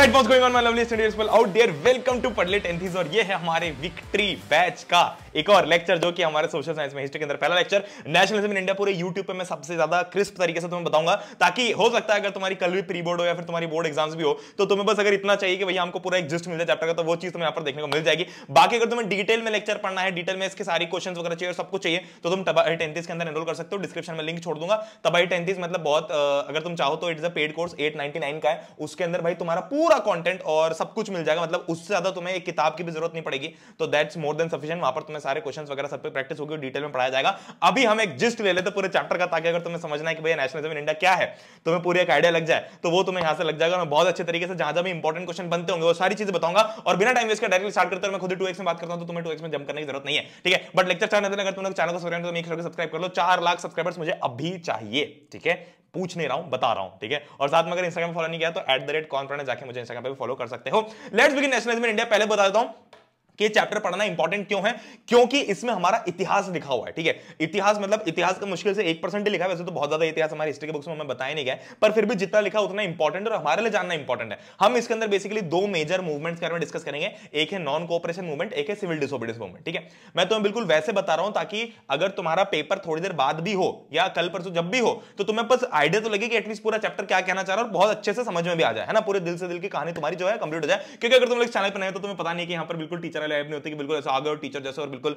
Right what's going on my lovely students well out there welcome to Padlet एनथीज और ये है हमारे विक्ट्री बैच का एक और लेक्चर जो कि हमारे सोशल साइंस में हिस्ट्री के अंदर पहला लेक्चर नेशनलिज्म इन इंडिया पूरे YouTube पे मैं सबसे ज्यादा क्रिस्प तरीके से तुम्हें बताऊंगा ताकि हो सकता है अगर तुम्हारी कल भी प्री बोर्ड हो या फिर तुम्हारी बोर्ड एग्जाम्स भी हो तो तुम्हें बस अगर इतना चाहिए कि भैया हमको पूरा एक जिस्ट मिल जाए चैप्टर का तो वो चीज तुम्हें यहाँ पर देखने को मिल जाएगी बाकी अगर तुम्हें डिटेल में लेक्चर पढ़ना है डिटेल में इसके सारी क्वेश्चन वगैरह चाहिए और सब कुछ चाहिए तो तुम तबाही टेंथीज के अंदर एनरोल कर सकते हो डिस्क्रिप्शन में लिंक छोड़ दूंगा तबाही टेंथीज मतलब बहुत अगर तुम चाहो तो it is a paid course eight का है उसके अंदर भाई तुम्हारा पूरा पूरा कंटेंट और सब कुछ मिल जाएगा मतलब उससे ज्यादा तुम्हें एक किताब की भी जरूरत नहीं पड़ेगी तो दैट्स मोर देन सफिशियंट वहां पर तुम्हें सारे क्वेश्चन वगैरह सब पे प्रैक्टिस होगी डिटेल में पढ़ाया जाएगा अभी हम एक जिस्ट ले लेते पूरे चैप्टर का ताकि अगर तुम्हें समझना है कि भैया नेशनलिज्म इन इंडिया क्या है तुम्हें पूरी एक आइडिया लग जाए तो वो तुम्हें यहां से लग जाएगा मैं बहुत अच्छे तरीके से जहां जहां भी इंपॉर्टेंट क्वेश्चन बनते होंगे वो सारी चीजें बताऊंगा और बिना टाइम वेस्ट का डायरेक्ट स्टार्ट करते मैं खुद टू एक्स में बात करता हूं तो तुम्हें टू एक्स में जम करने की जरूरत नहीं है ठीक है बट लेक्चर चाहते अगर तुम लोग चैनल को सब्सक्राइब तो मेक श्योर सब्सक्राइब कर लो चार लाख सब्सक्राइबर्स मुझे अभी चाहिए ठीक है पूछ नहीं रहा हूं बता रहा हूं ठीक है और साथ में अगर इंस्टाग्राम फॉलो नहीं किया तो एट द रेट कॉन्फ्रेंस जाके मुझे इंस्टाग्राम पर फॉलो कर सकते हो लेट्स बिगिन नेशनलिज्म इंडिया पहले बता देता हूं कि चैप्टर पढ़ना इंपॉर्टेंट क्यों है क्योंकि इसमें हमारा इतिहास लिखा हुआ है ठीक है इतिहास मतलब इतिहास का मुश्किल से एक परसेंट ही लिखा है वैसे तो बहुत ज्यादा इतिहास हमारे हिस्ट्री के बुक्स में हमें बताया नहीं गया पर फिर भी जितना लिखा उतना इंपॉर्टेंट और हमारे लिए जानना इंपॉर्टेंट है हम इसके अंदर बेसिकली दो मेजर मूवमेंट्स के बारे में डिस्कस करेंगे एक है नॉन कोऑपरेशन मूवमेंट एक है सिविल डिसोबिडियंस मूवमेंट ठीक है मैं तुम्हें बिल्कुल वैसे बता रहा हूं ताकि अगर तुम्हारा पेपर थोड़ी देर बाद भी हो या कल परसों जब भी हो तो तुम्हें बस आइडिया तो लगे कि एटलीस्ट पूरा चैप्टर क्या कहना चाह रहा है और बहुत अच्छे से समझ में भी आ जाए है ना पूरे दिल से दिल की कहानी तुम्हारी जो है कंप्लीट हो जाए क्योंकि अगर तुम लोग चैनल पर नहीं तो तुम्हें पता नहीं कि यहां पर बिल्कुल टीचर लाइफ नहीं होती कि बिल्कुल ऐसा आगे और टीचर जैसे और बिल्कुल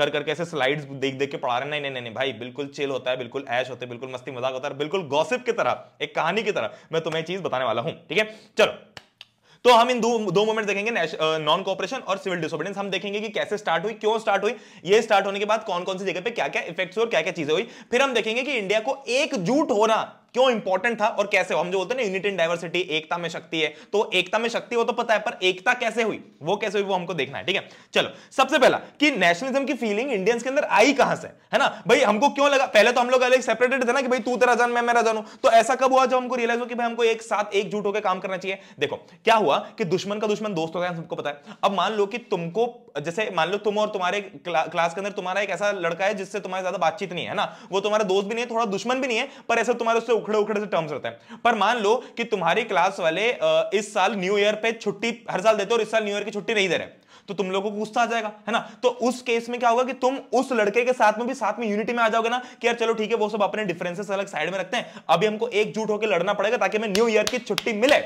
कर करके ऐसे स्लाइड्स देख देख के पढ़ा रहे नहीं नहीं नहीं भाई बिल्कुल चिल होता है बिल्कुल ऐश होते बिल्कुल मस्ती मजाक होता है बिल्कुल गॉसिप की तरह एक कहानी की तरह मैं तुम्हें चीज बताने वाला हूं ठीक है चलो तो हम इन दो दो मोमेंट देखेंगे नॉन कॉपरेशन और सिविल डिसोबिडेंस हम देखेंगे कि कैसे स्टार्ट हुई क्यों स्टार्ट हुई ये स्टार्ट होने के बाद कौन कौन सी जगह पे क्या क्या इफेक्ट्स और क्या क्या चीजें हुई फिर हम देखेंगे कि इंडिया को एकजुट होना क्यों इंपॉर्टेंट था और कैसे हो हम जो बोलते हैं ना यूनिट इन डायवर्सिटी एकता में शक्ति है तो एकता में शक्ति हो तो पता है पर एकता कैसे हुई वो कैसे हुई वो हमको देखना है ठीक है चलो सबसे पहला कि नेशनलिज्म की फीलिंग इंडियंस के अंदर आई कहां से है ना भाई हमको क्यों लगा पहले तो हम लोग अलग सेपरेटेड थे ना कि भाई तू तेरा जान मैं मेरा जानू तो ऐसा कब हुआ जब हमको रियलाइज हो कि भाई हमको एक साथ एकजुट होकर काम करना चाहिए देखो क्या हुआ कि दुश्मन का दुश्मन दोस्त होता है सबको पता है अब मान लो कि तुमको जैसे मान लो तुम और तुम्हारे क्ला, क्लास के अंदर तुम्हारा एक ऐसा लड़का है जिससे तुम्हारे ज्यादा बातचीत नहीं है ना वो तुम्हारा दोस्त भी नहीं है थोड़ा दुश्मन भी नहीं है पर ऐसे तुम्हारे उससे उखड़े उखड़े से टर्म्स रहते हैं पर मान लो कि तुम्हारी क्लास वाले इस साल न्यू ईयर पे छुट्टी हर साल देते और इस साल न्यू ईयर की छुट्टी नहीं दे रहे तो तुम लोगों को गुस्सा आ जाएगा है ना तो उस केस में क्या होगा कि तुम उस लड़के के साथ में भी साथ में यूनिटी में आ जाओगे ना कि यार चलो ठीक है वो सब अपने डिफरेंसेस अलग साइड में रखते हैं अभी हमको एकजुट होकर लड़ना पड़ेगा ताकि हमें न्यू ईयर की छुट्टी मिले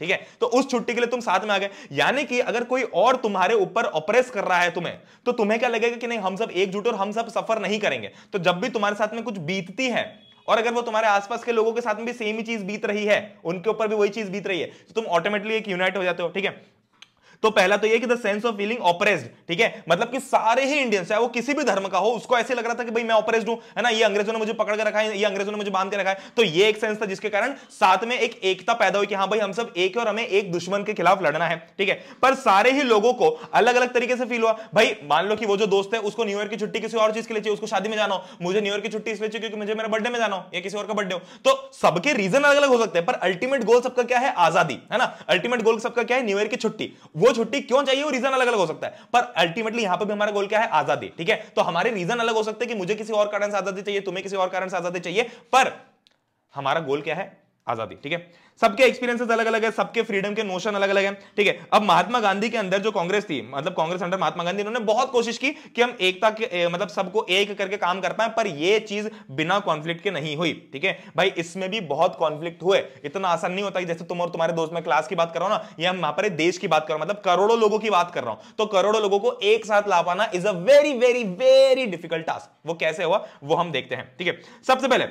ठीक है तो उस छुट्टी के लिए तुम साथ में आ गए यानी कि अगर कोई और तुम्हारे ऊपर ऑपरेस कर रहा है तुम्हें तो तुम्हें क्या लगेगा कि नहीं हम सब एकजुट और हम सब सफर नहीं करेंगे तो जब भी तुम्हारे साथ में कुछ बीतती है और अगर वो तुम्हारे आसपास के लोगों के साथ में भी सेम ही चीज बीत रही है उनके ऊपर भी वही चीज बीत रही है तो तुम ऑटोमेटिकली एक यूनाइट हो जाते हो ठीक है तो पहला तो यह कि the sense of feeling oppressed ठीक है मतलब कि सारे ही इंडियन चाहे वो किसी भी धर्म का हो उसको ऐसे लग रहा था कि भाई मैं ऑपरेस्ड हूं है ना ये अंग्रेजों ने मुझे पकड़ के रखा है ये अंग्रेजों ने मुझे बांध के रखा है तो ये एक सेंस था जिसके कारण साथ में एक एकता पैदा हुई कि हाँ भाई हम सब एक और हमें एक दुश्मन के खिलाफ लड़ना है ठीक है पर सारे ही लोगों को अलग अलग तरीके से फील हुआ भाई मान लो कि वो जो दोस्त है उसको न्यूयॉर्क की छुट्टी किसी और चीज के लिए चाहिए उसको शादी में जाना हो मुझे न्यूयॉर्क की छुट्टी इसलिए चाहिए क्योंकि मुझे मेरा बर्थडे में जाना हो या किसी और का बर्थडे हो तो सबके रीजन अलग अलग हो सकते हैं पर अल्टीमेट गोल सबका क्या है आजादी है ना अल्टीमेट गोल सबका क्या है न्यूयॉर्क की छुट्टी वो छुट्टी क्यों चाहिए वो रीजन अलग अलग हो सकता है पर अल्टीमेटली यहां पर भी हमारा गोल क्या है आजादी ठीक है तो हमारे रीजन अलग हो सकते हैं कि मुझे किसी और कारण से आजादी चाहिए तुम्हें किसी और कारण से आजादी चाहिए पर हमारा गोल क्या है आजादी ठीक है सबके एक्सपीरियंसेस अलग अलग है सबके फ्रीडम के नोशन अलग अलग है ठीक है अब महात्मा गांधी के अंदर जो कांग्रेस थी मतलब कांग्रेस अंडर महात्मा गांधी इन्होंने बहुत कोशिश की कि हम एकता के मतलब सबको एक करके काम कर पाए पर यह चीज बिना कॉन्फ्लिक्ट के नहीं हुई ठीक है भाई इसमें भी बहुत कॉन्फ्लिक्ट हुए इतना आसान नहीं होता कि जैसे तुम और तुम्हारे दोस्त में क्लास की बात करो ना या वहां पर देश की बात करो मतलब करोड़ों लोगों की बात कर रहा हूं तो करोड़ों लोगों को एक साथ ला पाना is a very very very difficult task वो कैसे हुआ वो हम देखते हैं ठीक है सबसे पहले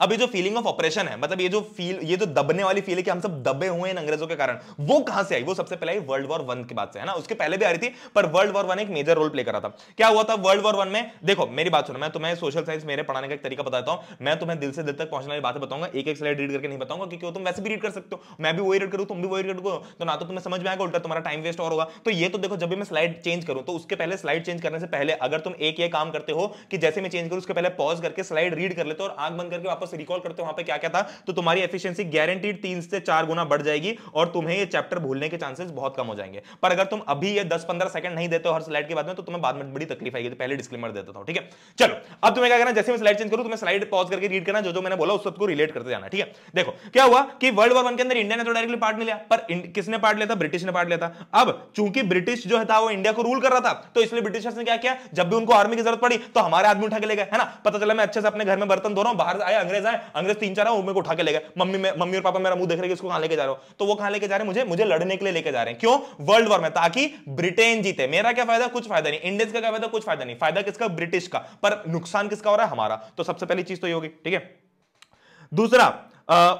अब ये जो फीलिंग ऑफ ऑपरेशन है मतलब ये जो फील ये जो दबने वाली फील है कि हम सब दबे हुए हैं अंग्रेजों के कारण वो कहां से आई वो सबसे पहले वर्ल्ड वॉर वन के बाद से है ना उसके पहले भी आ रही थी पर वर्ल्ड वॉर वन एक मेजर रोल प्ले रहा था क्या हुआ था वर्ल्ड वॉर वन में देखो मेरी बात सुनो मैं तुम्हें सोशल साइंस मेरे पढ़ाने का एक तरीका बताता हूं मैं तुम्हें दिल से दिल तक पहुंचने वाली बात बताऊंगा एक एक स्लाइड रीड करके नहीं बताऊंगा क्योंकि तुम वैसे भी रीड कर सकते हो मैं भी वही रीड करूँ तुम भी वही रीड करो तो ना तो तुम्हें समझ में आएगा उल्टा तुम्हारा टाइम वेस्ट और होगा तो ये तो देखो जब भी मैं स्लाइड चेंज करूँ तो उसके पहले स्लाइड चेंज करने से पहले अगर तुम एक ये काम करते हो कि जैसे मैं चेंज करूँ उसके पहले पॉज करके स्लाइड रीड कर लेते हो और आग बंद करके वापस वापस रिकॉल करते हो वहां पे क्या क्या था तो तुम्हारी एफिशिएंसी गारंटीड तीन से चार गुना बढ़ जाएगी और तुम्हें ये चैप्टर भूलने के चांसेस बहुत कम हो जाएंगे पर अगर तुम अभी ये दस पंद्रह सेकंड नहीं देते हो हर स्लाइड के बाद में तो तुम्हें बाद में बड़ी तकलीफ आएगी तो पहले डिस्क्लेमर देता था ठीक है चलो अब तुम्हें क्या करना जैसे मैं स्लाइड चेंज करूं तुम्हें स्लाइड पॉज करके रीड करना जो जो मैंने बोला उस सबको रिलेट करते जाना ठीक है देखो क्या हुआ कि वर्ल्ड वॉर वन के अंदर इंडिया ने तो डायरेक्टली पार्ट नहीं लिया पर किसने पार्ट लिया था ब्रिटिश ने पार्ट लिया था अब चूंकि ब्रिटिश जो है वो इंडिया को रूल कर रहा था तो इसलिए ब्रिटिशर्स ने क्या किया जब भी उनको आर्मी की जरूरत पड़ी तो हमारे आदमी उठा के ले गए है ना पता चला मैं अच्छे से अपने घर में बर्तन धो रहा हूं बाहर आए अंग्रेज अंग्रेज आए अंग्रेज तीन चार वो मेरे को उठा के ले गए मम्मी में मम्मी और पापा मेरा मुंह देख रहे इसको कहां लेके जा रहे हो तो वो कहां लेके जा रहे हैं मुझे मुझे लड़ने के लिए लेके जा रहे हैं क्यों वर्ल्ड वॉर में ताकि ब्रिटेन जीते मेरा क्या फायदा कुछ फायदा नहीं इंडियंस का क्या फायदा कुछ फायदा नहीं फायदा किसका ब्रिटिश का पर नुकसान किसका हो रहा है हमारा तो सबसे पहली चीज तो ये होगी ठीक है दूसरा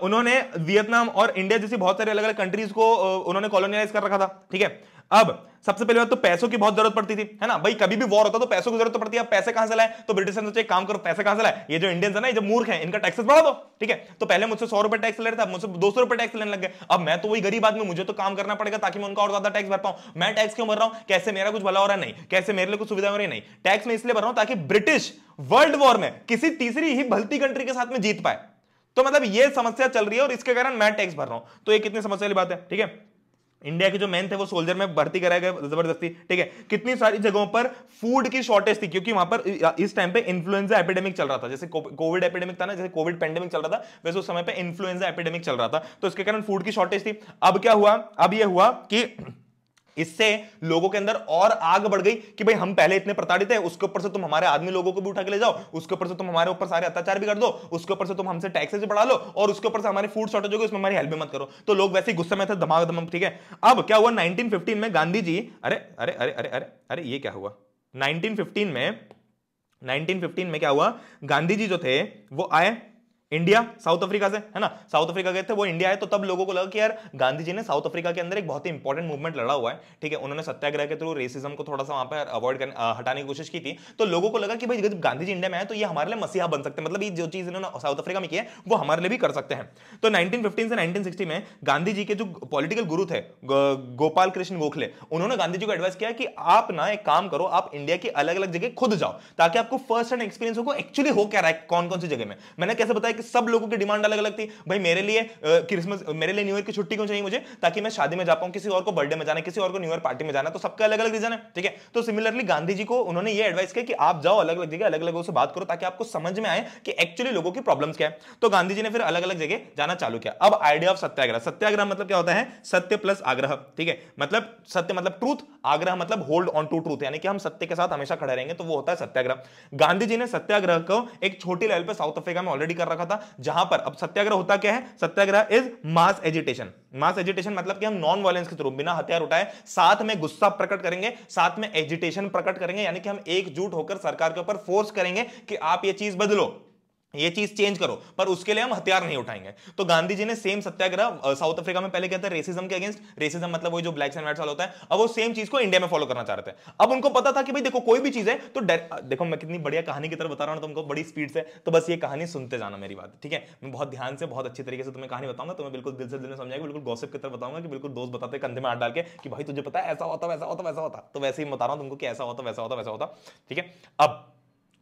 उन्होंने वियतनाम और इंडिया जैसी बहुत सारे अलग अलग कंट्रीज को उन्होंने कॉलोनियलाइज कर रखा था ठीक है अब सबसे पहले बात तो पैसों की बहुत जरूरत पड़ती थी है ना भाई कभी भी वॉर होता तो पैसों की जरूरत तो पड़ती है पैसे कहां से लाए तो ब्रिटिश ने काम करो पैसे कहां से लाए ये जो इंडियंस है ना ये मूर्ख है इनका टैक्सेस बढ़ा दो ठीक है तो पहले मुझसे सौ रुपए टैक्स ले रहे थे मुझसे दो सौ रुपए टैक्स लेने लग गए अब मैं तो वही गरीब आदमी मुझे तो काम करना पड़ेगा ताकि मैं उनका और ज्यादा टैक्स भर पाऊं मैं टैक्स क्यों भर रहा हूं कैसे मेरा कुछ भला हो रहा है नहीं कैसे मेरे लिए कुछ सुविधा हो रही नहीं टैक्स मैं इसलिए भर रहा हूं ताकि ब्रिटिश वर्ल्ड वॉर में किसी तीसरी ही भलती कंट्री के साथ में जीत पाए तो मतलब ये समस्या चल रही है और इसके कारण मैं टैक्स भर रहा हूं तो ये कितनी समस्या वाली बात है ठीक है इंडिया के जो मेन थे वो सोल्जर में भर्ती कराया गया जबरदस्ती ठीक है कितनी सारी जगहों पर फूड की शॉर्टेज थी क्योंकि वहां पर इस टाइम पे इन्फ्लुएंजा एपिडेमिक चल रहा था जैसे कोविड एपिडेमिक था ना जैसे कोविड पेंडेमिक चल रहा था वैसे उस समय पे इन्फ्लुएंजा एपिडेमिक चल रहा था तो इसके कारण फूड की शॉर्टेज थी अब क्या हुआ अब यह हुआ कि इससे लोगों के अंदर और आग बढ़ गई कि भाई हम पहले इतने प्रताड़ित हैं उसके ऊपर से तुम हमारे आदमी लोगों को भी उठा के ले जाओ उसके ऊपर से तुम हमारे ऊपर सारे अत्याचार भी कर दो उसके ऊपर से तुम हमसे टैक्सेस भी बढ़ा लो और उसके ऊपर से हमारे फूड शॉर्टेज होगी उसमें हमारी हेल्प भी मत करो तो लोग वैसे गुस्से में थे धमाक धमाम ठीक है अब क्या हुआ नाइनटीन में गांधी जी अरे अरे अरे अरे अरे अरे ये क्या हुआ नाइनटीन में 1915 में क्या हुआ गांधी जी जो थे वो आए इंडिया साउथ अफ्रीका से है ना साउथ अफ्रीका गए थे वो इंडिया है तो तब लोगों को लगा कि यार गांधी जी ने साउथ अफ्रीका के अंदर एक बहुत ही इंपॉर्टेंट मूवमेंट लड़ा हुआ है ठीक है उन्होंने सत्याग्रह के थ्रू रेसिज्म को थोड़ा सा वहां पर अवॉइड करने हटाने की कोशिश की थी तो लोगों को लगा कि भाई जब गांधी जी इंडिया में आए तो ये हमारे लिए मसीहा बन सकते हैं मतलब ये जो चीज इन्होंने साउथ अफ्रीका में किया है वो हमारे लिए भी कर सकते हैं तो नाइनटीन से नाइनटीन में गांधी जी के जो पॉलिटिकल गुरु थे गोपाल कृष्ण गोखले उन्होंने गांधी जी को एडवाइस किया कि आप ना एक काम करो आप इंडिया की अलग अलग जगह खुद जाओ ताकि आपको फर्स्ट हैंड एक्सपीरियंस हो एक्चुअली हो क्या रहा है कौन कौन सी जगह में मैंने कैसे बताया कि सब लोगों की डिमांड अलग अलग थी भाई मेरे लिए क्रिसमस मेरे लिए न्यू ईयर की छुट्टी क्यों चाहिए मुझे ताकि मैं शादी में जा पाऊँ किसी और को बर्थडे में जाना किसी और को न्यू ईयर पार्टी में जाना तो सबका अलग अलग रीजन है ठीक है तो सिमिलरली गांधी जी को उन्होंने ये एडवाइस किया कि आप जाओ अलग अलग जगह अलग अलग से बात करो ताकि आपको समझ में आए कि एक्चुअली लोगों की प्रॉब्लम्स क्या है तो गांधी जी ने फिर अलग अलग जगह जाना चालू किया अब आइडिया ऑफ सत्याग्रह सत्याग्रह मतलब क्या होता है सत्य प्लस आग्रह ठीक है मतलब सत्य मतलब ट्रूथ आग्रह मतलब होल्ड ऑन टू ट्रूथ यानी कि हम सत्य के साथ हमेशा खड़े रहेंगे तो वो होता है सत्याग्रह गांधी जी ने सत्याग्रह को एक छोटी लेवल पर साउथ अफ्रीका में ऑलरेडी कर रखा था जहां पर अब सत्याग्रह होता क्या है satyagraha is mass agitation mass agitation मतलब कि हम नॉन वायलेंस के थ्रू बिना हथियार उठाए साथ में गुस्सा प्रकट करेंगे साथ में एजिटेशन प्रकट करेंगे यानी कि हम एकजुट होकर सरकार के ऊपर फोर्स करेंगे कि आप ये चीज बदलो ये चीज चेंज करो पर उसके लिए हम हथियार नहीं उठाएंगे तो गांधी जी ने सेम सत्याग्रह साउथ अफ्रीका में पहले कहते हैं रेसिज्म के अगेंस्ट रेसिज्म मतलब वो जो ब्लैक एंड व्हाइट वाला होता है अब वो सेम चीज को इंडिया में फॉलो करना चाहते हैं अब उनको पता था कि भाई देखो कोई भी चीज है तो देखो मैं कितनी बढ़िया कहानी की तरफ बता रहा हूं तुमको बड़ी स्पीड से तो बस ये कहानी सुनते जाना मेरी बात ठीक है मैं बहुत ध्यान से बहुत अच्छी तरीके से तुम्हें कहानी बताऊंगा तुम्हें बिल्कुल दिल से दिल में समझाएंगे बिल्कुल गॉसिप की तरफ बताऊंगा कि बिल्कुल दोस्त बताते कंधे में हाथ डाल के कि भाई तुझे पता है ऐसा होता वैसा होता वैसा होता तो वैसे ही बता रहा हूँ तुमको कि ऐसा होता वैसा होता वैसा होता ठीक है अब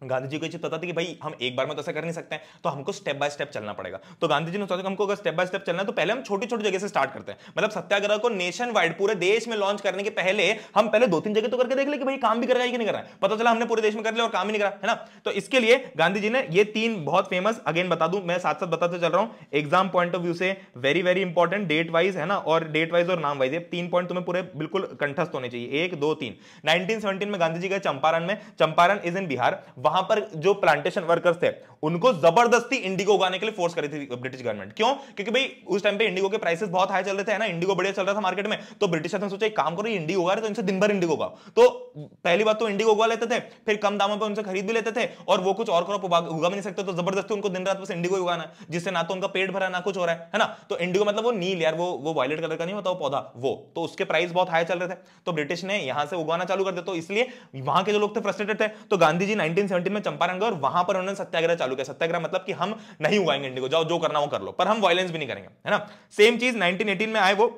गांधी जी को ये पता था कि भाई हम एक बार में तो ऐसा कर नहीं सकते हैं तो हमको स्टेप बाय स्टेप चलना पड़ेगा तो गांधी जी ने सोचा कि हमको अगर स्टेप बाय स्टेप चलना है तो पहले हम छोटी छोटी जगह से स्टार्ट करते हैं मतलब सत्याग्रह को नेशन वाइड पूरे देश में लॉन्च करने के पहले हम पहले दो तीन जगह तो करके देख ले कि भाई काम भी कर रहा है कि नहीं कर रहा है पता चला हमने पूरे देश में कर लिया और काम ही नहीं करा है ना तो इसके लिए गांधी जी ने ये तीन बहुत फेमस अगेन बता दू मैं साथ साथ बताते चल रहा हूँ एग्जाम पॉइंट ऑफ व्यू से very very important date wise है ना और डेट वाइज और नाम वाइज ये तीन पॉइंट तुम्हें पूरे बिल्कुल कंठस्थ होने चाहिए एक दो तीन नाइनटीन में गांधी जी गए चंपारण में चंपारण इज इन बिहार वहां पर जो प्लांटेशन वर्कर्स थे उनको जबरदस्ती इंडिगो उगाने के लिए फोर्स करी थी ब्रिटिश गवर्नमेंट क्यों क्योंकि भाई उस टाइम पे इंडिगो के प्राइसेस बहुत हाई चल रहे थे ना इंडिगो बढ़िया चल रहा था मार्केट में तो ब्रिटिशर्स ने सोचा काम करो इंडिगो उगा रहे तो इनसे दिन भर इंडिगो उगाओ तो पहली बात तो इंडिगो उगा लेते थे फिर कम दामों पर उनसे खरीद भी लेते थे और वो कुछ और करो उगा भी नहीं सकते तो जबरदस्ती उनको दिन रात बस इंडिगो उगाना जिससे ना तो उनका पेट भरा ना कुछ हो रहा है ना तो इंडिगो मतलब वो नील यार वो वो वायलेट कलर का नहीं होता वो पौधा वो तो उसके प्राइस बहुत हाई चल रहे थे तो ब्रिटिश ने यहां से उगाना चालू कर दिया तो इसलिए वहां के जो लोग थे फ्रस्ट्रेटेड थे तो गांधी जी नाइनटीन 1917 में चंपारण गए और वहां पर उन्होंने सत्याग्रह चालू किया सत्याग्रह मतलब कि हम नहीं उगाएंगे इंडिगो जाओ जो करना वो कर लो पर हम वायलेंस भी नहीं करेंगे है ना सेम चीज 1918 में आए वो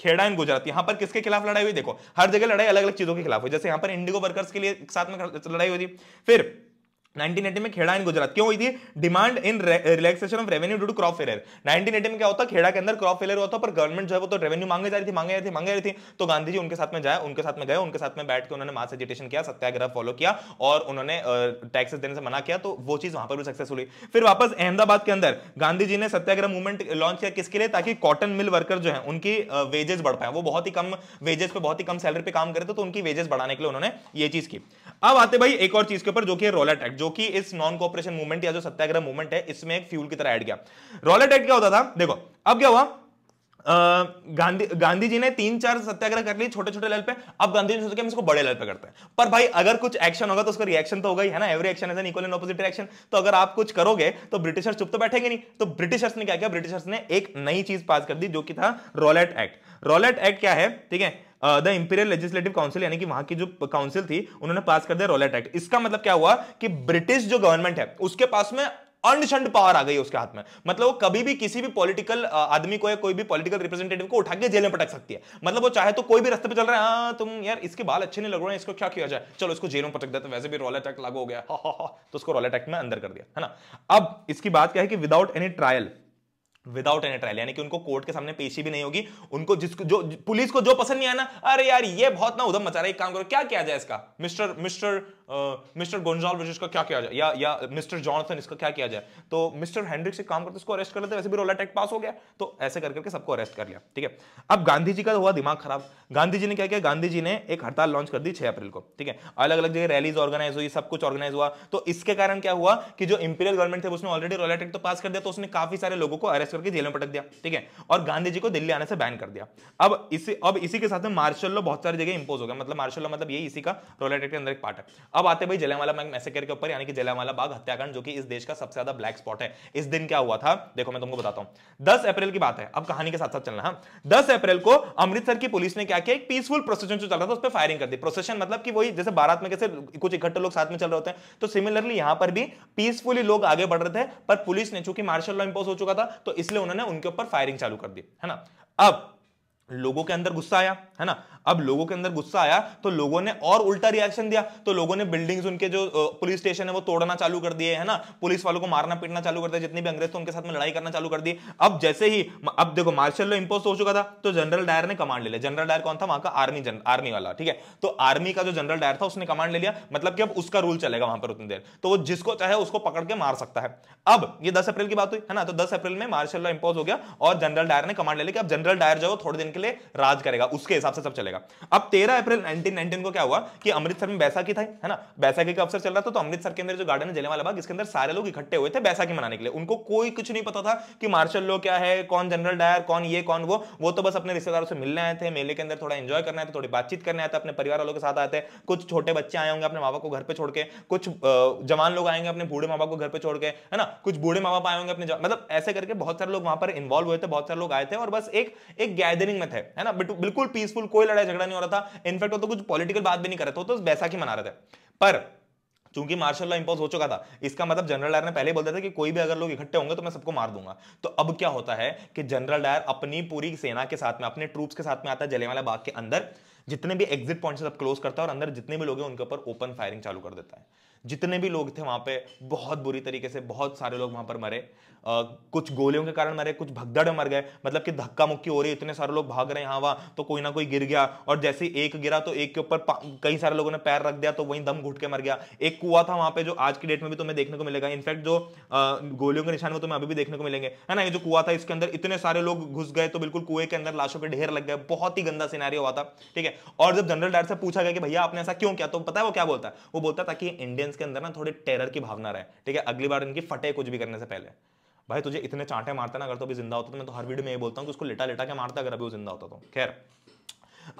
खेड़ा इन गुजरात यहां पर किसके खिलाफ लड़ाई हुई देखो हर जगह लड़ाई अलग अलग चीजों के खिलाफ हुई जैसे यहां पर इंडिगो वर्कर्स के लिए साथ में लड़ाई हुई थी फिर 1980 में खेड़ा इन गुजरात क्यों हुई थी demand in relaxation of revenue due to crop failure 1980 में क्या होता खेड़ा के अंदर क्रॉप फेलियर था पर गवर्नमेंट जो है वो तो रेवेन्यू मांगे जा रही थी मांगे जा रही थी मांगे जा रही थी तो गांधी जी उनके साथ में जाए उनके साथ में गए उनके साथ में बैठ के उन्होंने मास एजिटेशन किया सत्याग्रह फॉलो किया और उन्होंने टैक्सेस देने से मना किया तो वो चीज वहां पर भी सक्सेसफुल हुई फिर वापस अहमदाबाद के अंदर गांधी जी ने सत्याग्रह मूवमेंट लॉन्च किया किसके लिए ताकि कॉटन मिल वर्कर जो है उनकी वेजेस बढ़ पाए वो बहुत ही कम वेजेस पे बहुत ही कम सैलरी पे काम करते तो उनकी वेजेस बढ़ाने के लिए उन्होंने ये चीज की अब आते भाई एक और चीज के ऊपर जो कि रोलेट एक्ट जो कि इस नॉन कॉपरेशन मूवमेंट या जो सत्याग्रह मूवमेंट है इसमें एक फ्यूल की तरह ऐड गया रोलेट एक्ट क्या होता था देखो अब क्या हुआ गांधी गांधी जी ने तीन चार सत्याग्रह कर लिए छोटे छोटे लेवल पे अब गांधी जी सोचे कि हम इसको बड़े लेवल पे करते हैं पर भाई अगर कुछ एक्शन होगा तो उसका रिएक्शन तो होगा ही है ना every action equal and opposite reaction तो अगर आप कुछ करोगे तो ब्रिटिशर्स चुप तो बैठेंगे नहीं तो ब्रिटिशर्स ने क्या किया ब्रिटिशर्स ने एक नई चीज पास कर दी जो कि था रोलेट एक्ट रोलेट एक्ट क्या है ठीक है द इंपीरियल लेजिस्लेटिव काउंसिल यानी कि वहां की जो काउंसिल थी उन्होंने पास कर दिया रोलेट एक्ट इसका मतलब क्या हुआ कि ब्रिटिश जो गवर्नमेंट है उसके पास में अनशंड पावर आ गई उसके हाथ में मतलब वो कभी भी किसी भी पॉलिटिकल uh, आदमी को या कोई भी पॉलिटिकल रिप्रेजेंटेटिव को उठा के जेल में पटक सकती है मतलब वो चाहे तो कोई भी रास्ते पे चल रहा है हाँ, तुम यार इसके बाल अच्छे नहीं लग रहे हैं इसको क्या किया जाए चलो इसको जेल में पटक देते तो वैसे भी रॉल अटैक लागू हो गया हा, हा, हा, तो उसको रॉल अटैक में अंदर कर दिया है ना अब इसकी बात क्या है कि without any trial without any trial यानी कि उनको कोर्ट के सामने पेशी भी नहीं होगी उनको जिसको जो पुलिस को जो पसंद नहीं आया ना अरे यार ये बहुत ना उधम मचा रहा है एक काम करो क्या किया जाए इसका मिस्टर मिस्टर मिस्टर गोंजाल वर्जिस का क्या किया जाए या या मिस्टर जॉनथन इसका क्या किया जाए तो मिस्टर हेनरिक्स से काम करते उसको अरेस्ट कर लेते वैसे भी रोला टैक्ट पास हो गया तो ऐसे कर करके सबको अरेस्ट कर लिया ठीक है अब गांधी जी का हुआ दिमाग खराब गांधी जी ने क्या किया गांधी जी ने एक हड़ताल लॉन्च कर दी छह अप्रैल को ठीक है अलग अलग जगह रैलीज ऑर्गेनाइज हुई सब कुछ ऑर्गेनाइज हुआ तो इसके कारण क्या हुआ कि जो इंपीरियल गवर्नमेंट थे उसने ऑलरेडी रोला टैक्ट तो पास कर दिया तो उसने काफी सारे लोगों को अरेस्ट करके जेल में पटक दिया ठीक है और गांधी जी को दिल्ली आने से बैन कर दिया अब इसी अब इसी के साथ में मार्शल लॉ बहुत सारी जगह इंपोज हो गया मतलब मार्शल लॉ मतलब यही इसी का रोला टैक्ट के अंदर एक पार्ट है अब आते भाई जलियावाला बाग मैसेकर के ऊपर यानी कि जलियावाला बाग हत्याकांड जो कि इस देश का सबसे ज्यादा ब्लैक स्पॉट है इस दिन क्या हुआ था देखो मैं तुमको बताता हूं दस अप्रैल की बात है अब कहानी के साथ साथ चलना हाँ दस अप्रैल को अमृतसर की पुलिस ने क्या किया एक पीसफुल प्रोसेशन जो चल रहा था उस पर फायरिंग कर दी प्रोसेशन मतलब कि वही जैसे बारात में कैसे कुछ इकट्ठे लोग साथ में चल रहे होते हैं तो सिमिलरली यहां पर भी पीसफुली लोग आगे बढ़ रहे थे पर पुलिस ने चूंकि मार्शल लॉ इंपोज हो चुका था तो इसलिए उन्होंने उनके ऊपर फायरिंग चालू कर दी है ना अब लोगों के अंदर गुस्सा आया है ना अब लोगों के अंदर गुस्सा आया तो लोगों ने और उल्टा रिएक्शन दिया तो लोगों ने बिल्डिंग्स उनके जो पुलिस स्टेशन है वो तोड़ना चालू कर दिए है ना पुलिस वालों को मारना पीटना चालू कर दिया जितने भी अंग्रेज थे उनके साथ में लड़ाई करना चालू कर दी अब जैसे ही अब देखो मार्शल लॉ इंपोज हो चुका था तो जनरल डायर ने कमांड ले लिया जनरल डायर कौन था वहां का आर्मी जन, आर्मी वाला ठीक है तो आर्मी का जो जनरल डायर था उसने कमांड ले लिया मतलब कि अब उसका रूल चलेगा वहां पर उतनी देर तो वो जिसको चाहे उसको पकड़ के मार सकता है अब ये दस अप्रैल की बात हुई है ना तो दस अप्रैल में मार्शल लॉ इंपोज हो गया और जनरल डायर ने कमांड ले लिया कि अब जनरल डायर जो थोड़े दिन के लिए राज करेगा उसके हिसाब से सब चलेगा अब तेरह अप्रैल नाइनटीन को क्या हुआ कि अमृतसर में बैसाखी था है ना बैसाखी का अवसर चल रहा था तो अमृतसर के अंदर जो गार्डन है वाला बाग इसके अंदर सारे लोग इकट्ठे हुए थे बैसाखी मनाने के लिए उनको कोई कुछ नहीं पता था कि मार्शल लो क्या है कौन जनरल डायर कौन ये कौन वो वो तो बस अपने रिश्तेदारों से मिलने आए थे मेले के अंदर थोड़ा एंजॉय करना है थोड़ी बातचीत करने आए थे अपने परिवार वालों के साथ आए थे कुछ छोटे बच्चे आए होंगे अपने माँ को घर पर छोड़ के कुछ जवान लोग आएंगे अपने बूढ़े माँ बाप को घर पर छोड़ के है ना कुछ बूढ़े माँ बाप आए होंगे अपने मतलब ऐसे करके बहुत सारे लोग वहां पर इन्वॉल्व हुए थे बहुत सारे लोग आए थे और बस एक एक गैदरिंग नियत है है ना बिल्कुल पीसफुल कोई लड़ाई झगड़ा नहीं हो रहा था इनफैक्ट वो तो कुछ पॉलिटिकल बात भी नहीं कर रहे थे तो ही मना रहे थे पर चूंकि मार्शल लॉ इंपोज हो चुका था इसका मतलब जनरल डायर ने पहले बोल दिया था कि कोई भी अगर लोग इकट्ठे होंगे तो मैं सबको मार दूंगा तो अब क्या होता है कि जनरल डायर अपनी पूरी सेना के साथ में अपने ट्रूप्स के साथ में आता है जलेवाला बाग के अंदर जितने भी एग्जिट पॉइंट सब क्लोज करता है और अंदर जितने भी लोग हैं उनके ऊपर ओपन फायरिंग चालू कर देता है जितने भी लोग थे वहां पर बहुत बुरी तरीके से बहुत सारे लोग वहां पर मरे आ, कुछ गोलियों के कारण मरे कुछ भगदड़ मर गए मतलब कि धक्का मुक्की हो रही इतने सारे लोग भाग रहे हैं वहां तो कोई ना कोई गिर गया और जैसे एक गिरा तो एक के ऊपर कई सारे लोगों ने पैर रख दिया तो वहीं दम घुट के मर गया एक कुआ था वहां पे जो आज की डेट में भी तुम्हें देखने को मिलेगा इनफैक्ट जो गोलियों के निशान वो तुम्हें अभी भी देखने को मिलेंगे है ना ये जो कुआ था इसके अंदर इतने सारे लोग घुस गए तो बिल्कुल कुएं के अंदर लाशों के ढेर लग गए बहुत ही गंदा सिनारी हुआ था ठीक है और जब जनरल डायर से पूछा गया कि भैया आपने ऐसा क्यों किया तो पता है वो क्या बोलता है वो बोलता ताकि इंडियंस के अंदर ना थोड़ी टेरर की भावना रहे ठीक है अगली बार इनकी फटे कुछ भी करने से पहले भाई तुझे इतने चांटे मारते ना अगर तो अभी जिंदा होता तो मैं तो हर वीडियो में ये बोलता हूँ कि उसको लेटा लेटा के मारता अगर अभी वो जिंदा होता तो खैर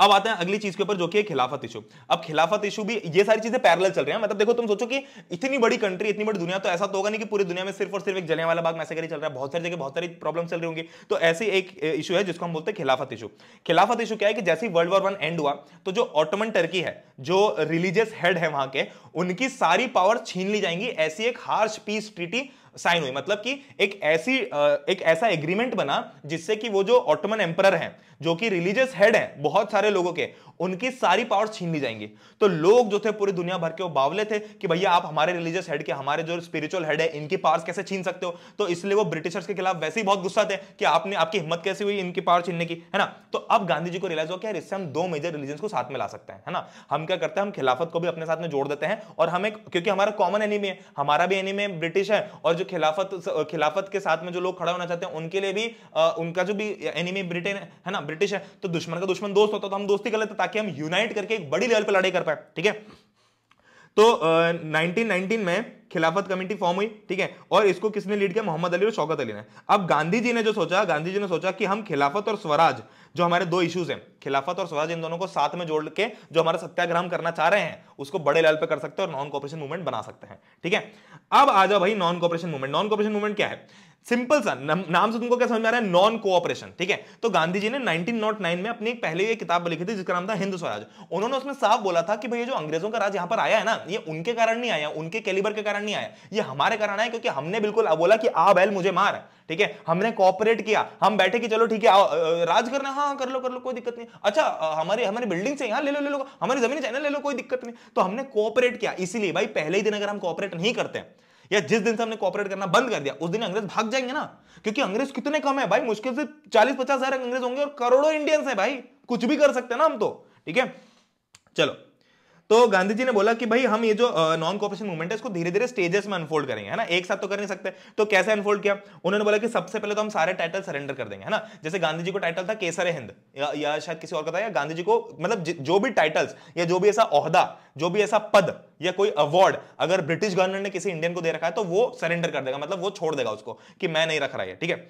अब आते हैं अगली चीज के ऊपर जो कि खिलाफत इशू अब खिलाफत इशू भी ये सारी चीजें पैरल चल रही हैं मतलब देखो तुम सोचो कि इतनी बड़ी कंट्री इतनी बड़ी दुनिया तो ऐसा तो होगा नहीं कि पूरी दुनिया में सिर्फ और सिर्फ एक जलिया वाला बाग मैसे ही चल रहा है बहुत सारी जगह बहुत सारी प्रॉब्लम चल रही होंगी तो ऐसी एक इशू है जिसको हम बोलते हैं खिलाफत इशू खिलाफत इशू क्या है कि जैसे वर्ल्ड वॉर वन एंड हुआ तो जो ऑटोमन टर्की है जो रिलीजियस हेड है वहां के उनकी सारी पावर छीन ली जाएंगी ऐसी एक हार्श पीस ट्रीटी साइन हुई मतलब कि एक ऐसी एक ऐसा एग्रीमेंट बना जिससे कि वो जो ऑटोमन एम्पर हैं जो कि रिलीजियस हेड हैं बहुत सारे लोगों के उनकी सारी पावर छीन ली जाएंगी तो लोग जो थे पूरी दुनिया भर के वो बावले थे कि भैया आप हमारे रिलीजियस हेड के हमारे जो स्पिरिचुअल हेड है इनकी पावर्स कैसे छीन सकते हो तो इसलिए वो ब्रिटिशर्स के खिलाफ वैसे ही बहुत गुस्सा थे कि आपने आपकी हिम्मत कैसे हुई इनकी पावर छीनने की है ना तो अब गांधी जी को रियलाइज हो कि यार इससे हम दो मेजर रिलीजन को साथ में ला सकते हैं है ना हम क्या करते हैं हम खिलाफत को भी अपने साथ में जोड़ देते हैं और हमें क्योंकि हमारा कॉमन एनिमी है हमारा भी एनिमी ब्रिटिश है और जो खिलाफत खिलाफत के साथ में जो लोग खड़ा होना चाहते हैं उनके लिए भी आ, उनका जो भी एनिमी ब्रिटेन है ना ब्रिटिश है तो दुश्मन का दुश्मन दोस्त होता तो हम दोस्ती कर लेते ताकि हम यूनाइट करके एक बड़ी लेवल पर लड़ाई कर पाए ठीक है तो नाइनटीन में खिलाफत कमेटी फॉर्म हुई ठीक है और इसको किसने लीड किया मोहम्मद अली और शौकत अली ने अब गांधी जी ने जो सोचा गांधी जी ने सोचा कि हम खिलाफत और स्वराज जो हमारे दो इश्यूज हैं खिलाफत और स्वराज इन दोनों को साथ में जोड़ के जो हमारा सत्याग्रह करना चाह रहे हैं उसको बड़े लेवल पे कर सकते हैं और नॉन कॉपरेशन मूवमेंट बना सकते हैं ठीक है अब आ जाओ भाई non cooperation movement non cooperation movement क्या है सिंपल सा नाम से तुमको क्या समझ में आ रहा है नॉन कोऑपरेशन ठीक है तो गांधी जी ने 1909 में अपनी एक पहले ये किताब लिखी थी जिसका नाम था हिंद स्वराज उन्होंने उसमें साफ बोला था कि भाई जो अंग्रेजों का राज यहां पर आया है ना ये उनके कारण नहीं आया उनके कैलिबर के कारण नहीं आया ये हमारे कारण आया क्योंकि हमने बिल्कुल बोला कि आ बैल मुझे मार ठीक है हमने कॉपरेट किया हम बैठे कि चलो ठीक है राज करना हाँ, हाँ कर लो कर लो कोई दिक्कत नहीं अच्छा हमारे हमारी बिल्डिंग से यहाँ ले लो ले लो हमारी जमीन चाहिए ले लो कोई दिक्कत नहीं तो हमने कॉपरेट किया इसीलिए भाई पहले ही दिन अगर हम कॉपरेट नहीं करते हैं या जिस दिन से हमने कॉपरेट करना बंद कर दिया उस दिन अंग्रेज भाग जाएंगे ना क्योंकि अंग्रेज कितने कम है भाई मुश्किल से चालीस पचास हजार अंग्रेज होंगे और करोड़ों इंडियंस है भाई कुछ भी कर सकते हैं ना हम तो ठीक है चलो तो गांधी जी ने बोला कि भाई हम ये जो नॉन कॉपरेशन मूवमेंट है इसको धीरे धीरे स्टेजेस में अनफोल्ड करेंगे है ना एक साथ तो कर नहीं सकते तो कैसे अनफोल्ड किया उन्होंने बोला कि सबसे पहले तो हम सारे टाइटल सरेंडर कर देंगे है ना जैसे गांधी जी को टाइटल था केसर हिंद या, या शायद किसी और का था या गांधी जी को मतलब जो भी टाइटल्स या जो भी ऐसा ओहदा जो भी ऐसा पद या कोई अवार्ड अगर ब्रिटिश गवर्नमेंट ने किसी इंडियन को दे रखा है तो वो सरेंडर कर देगा मतलब वो छोड़ देगा उसको कि मैं नहीं रख रहा है ठीक है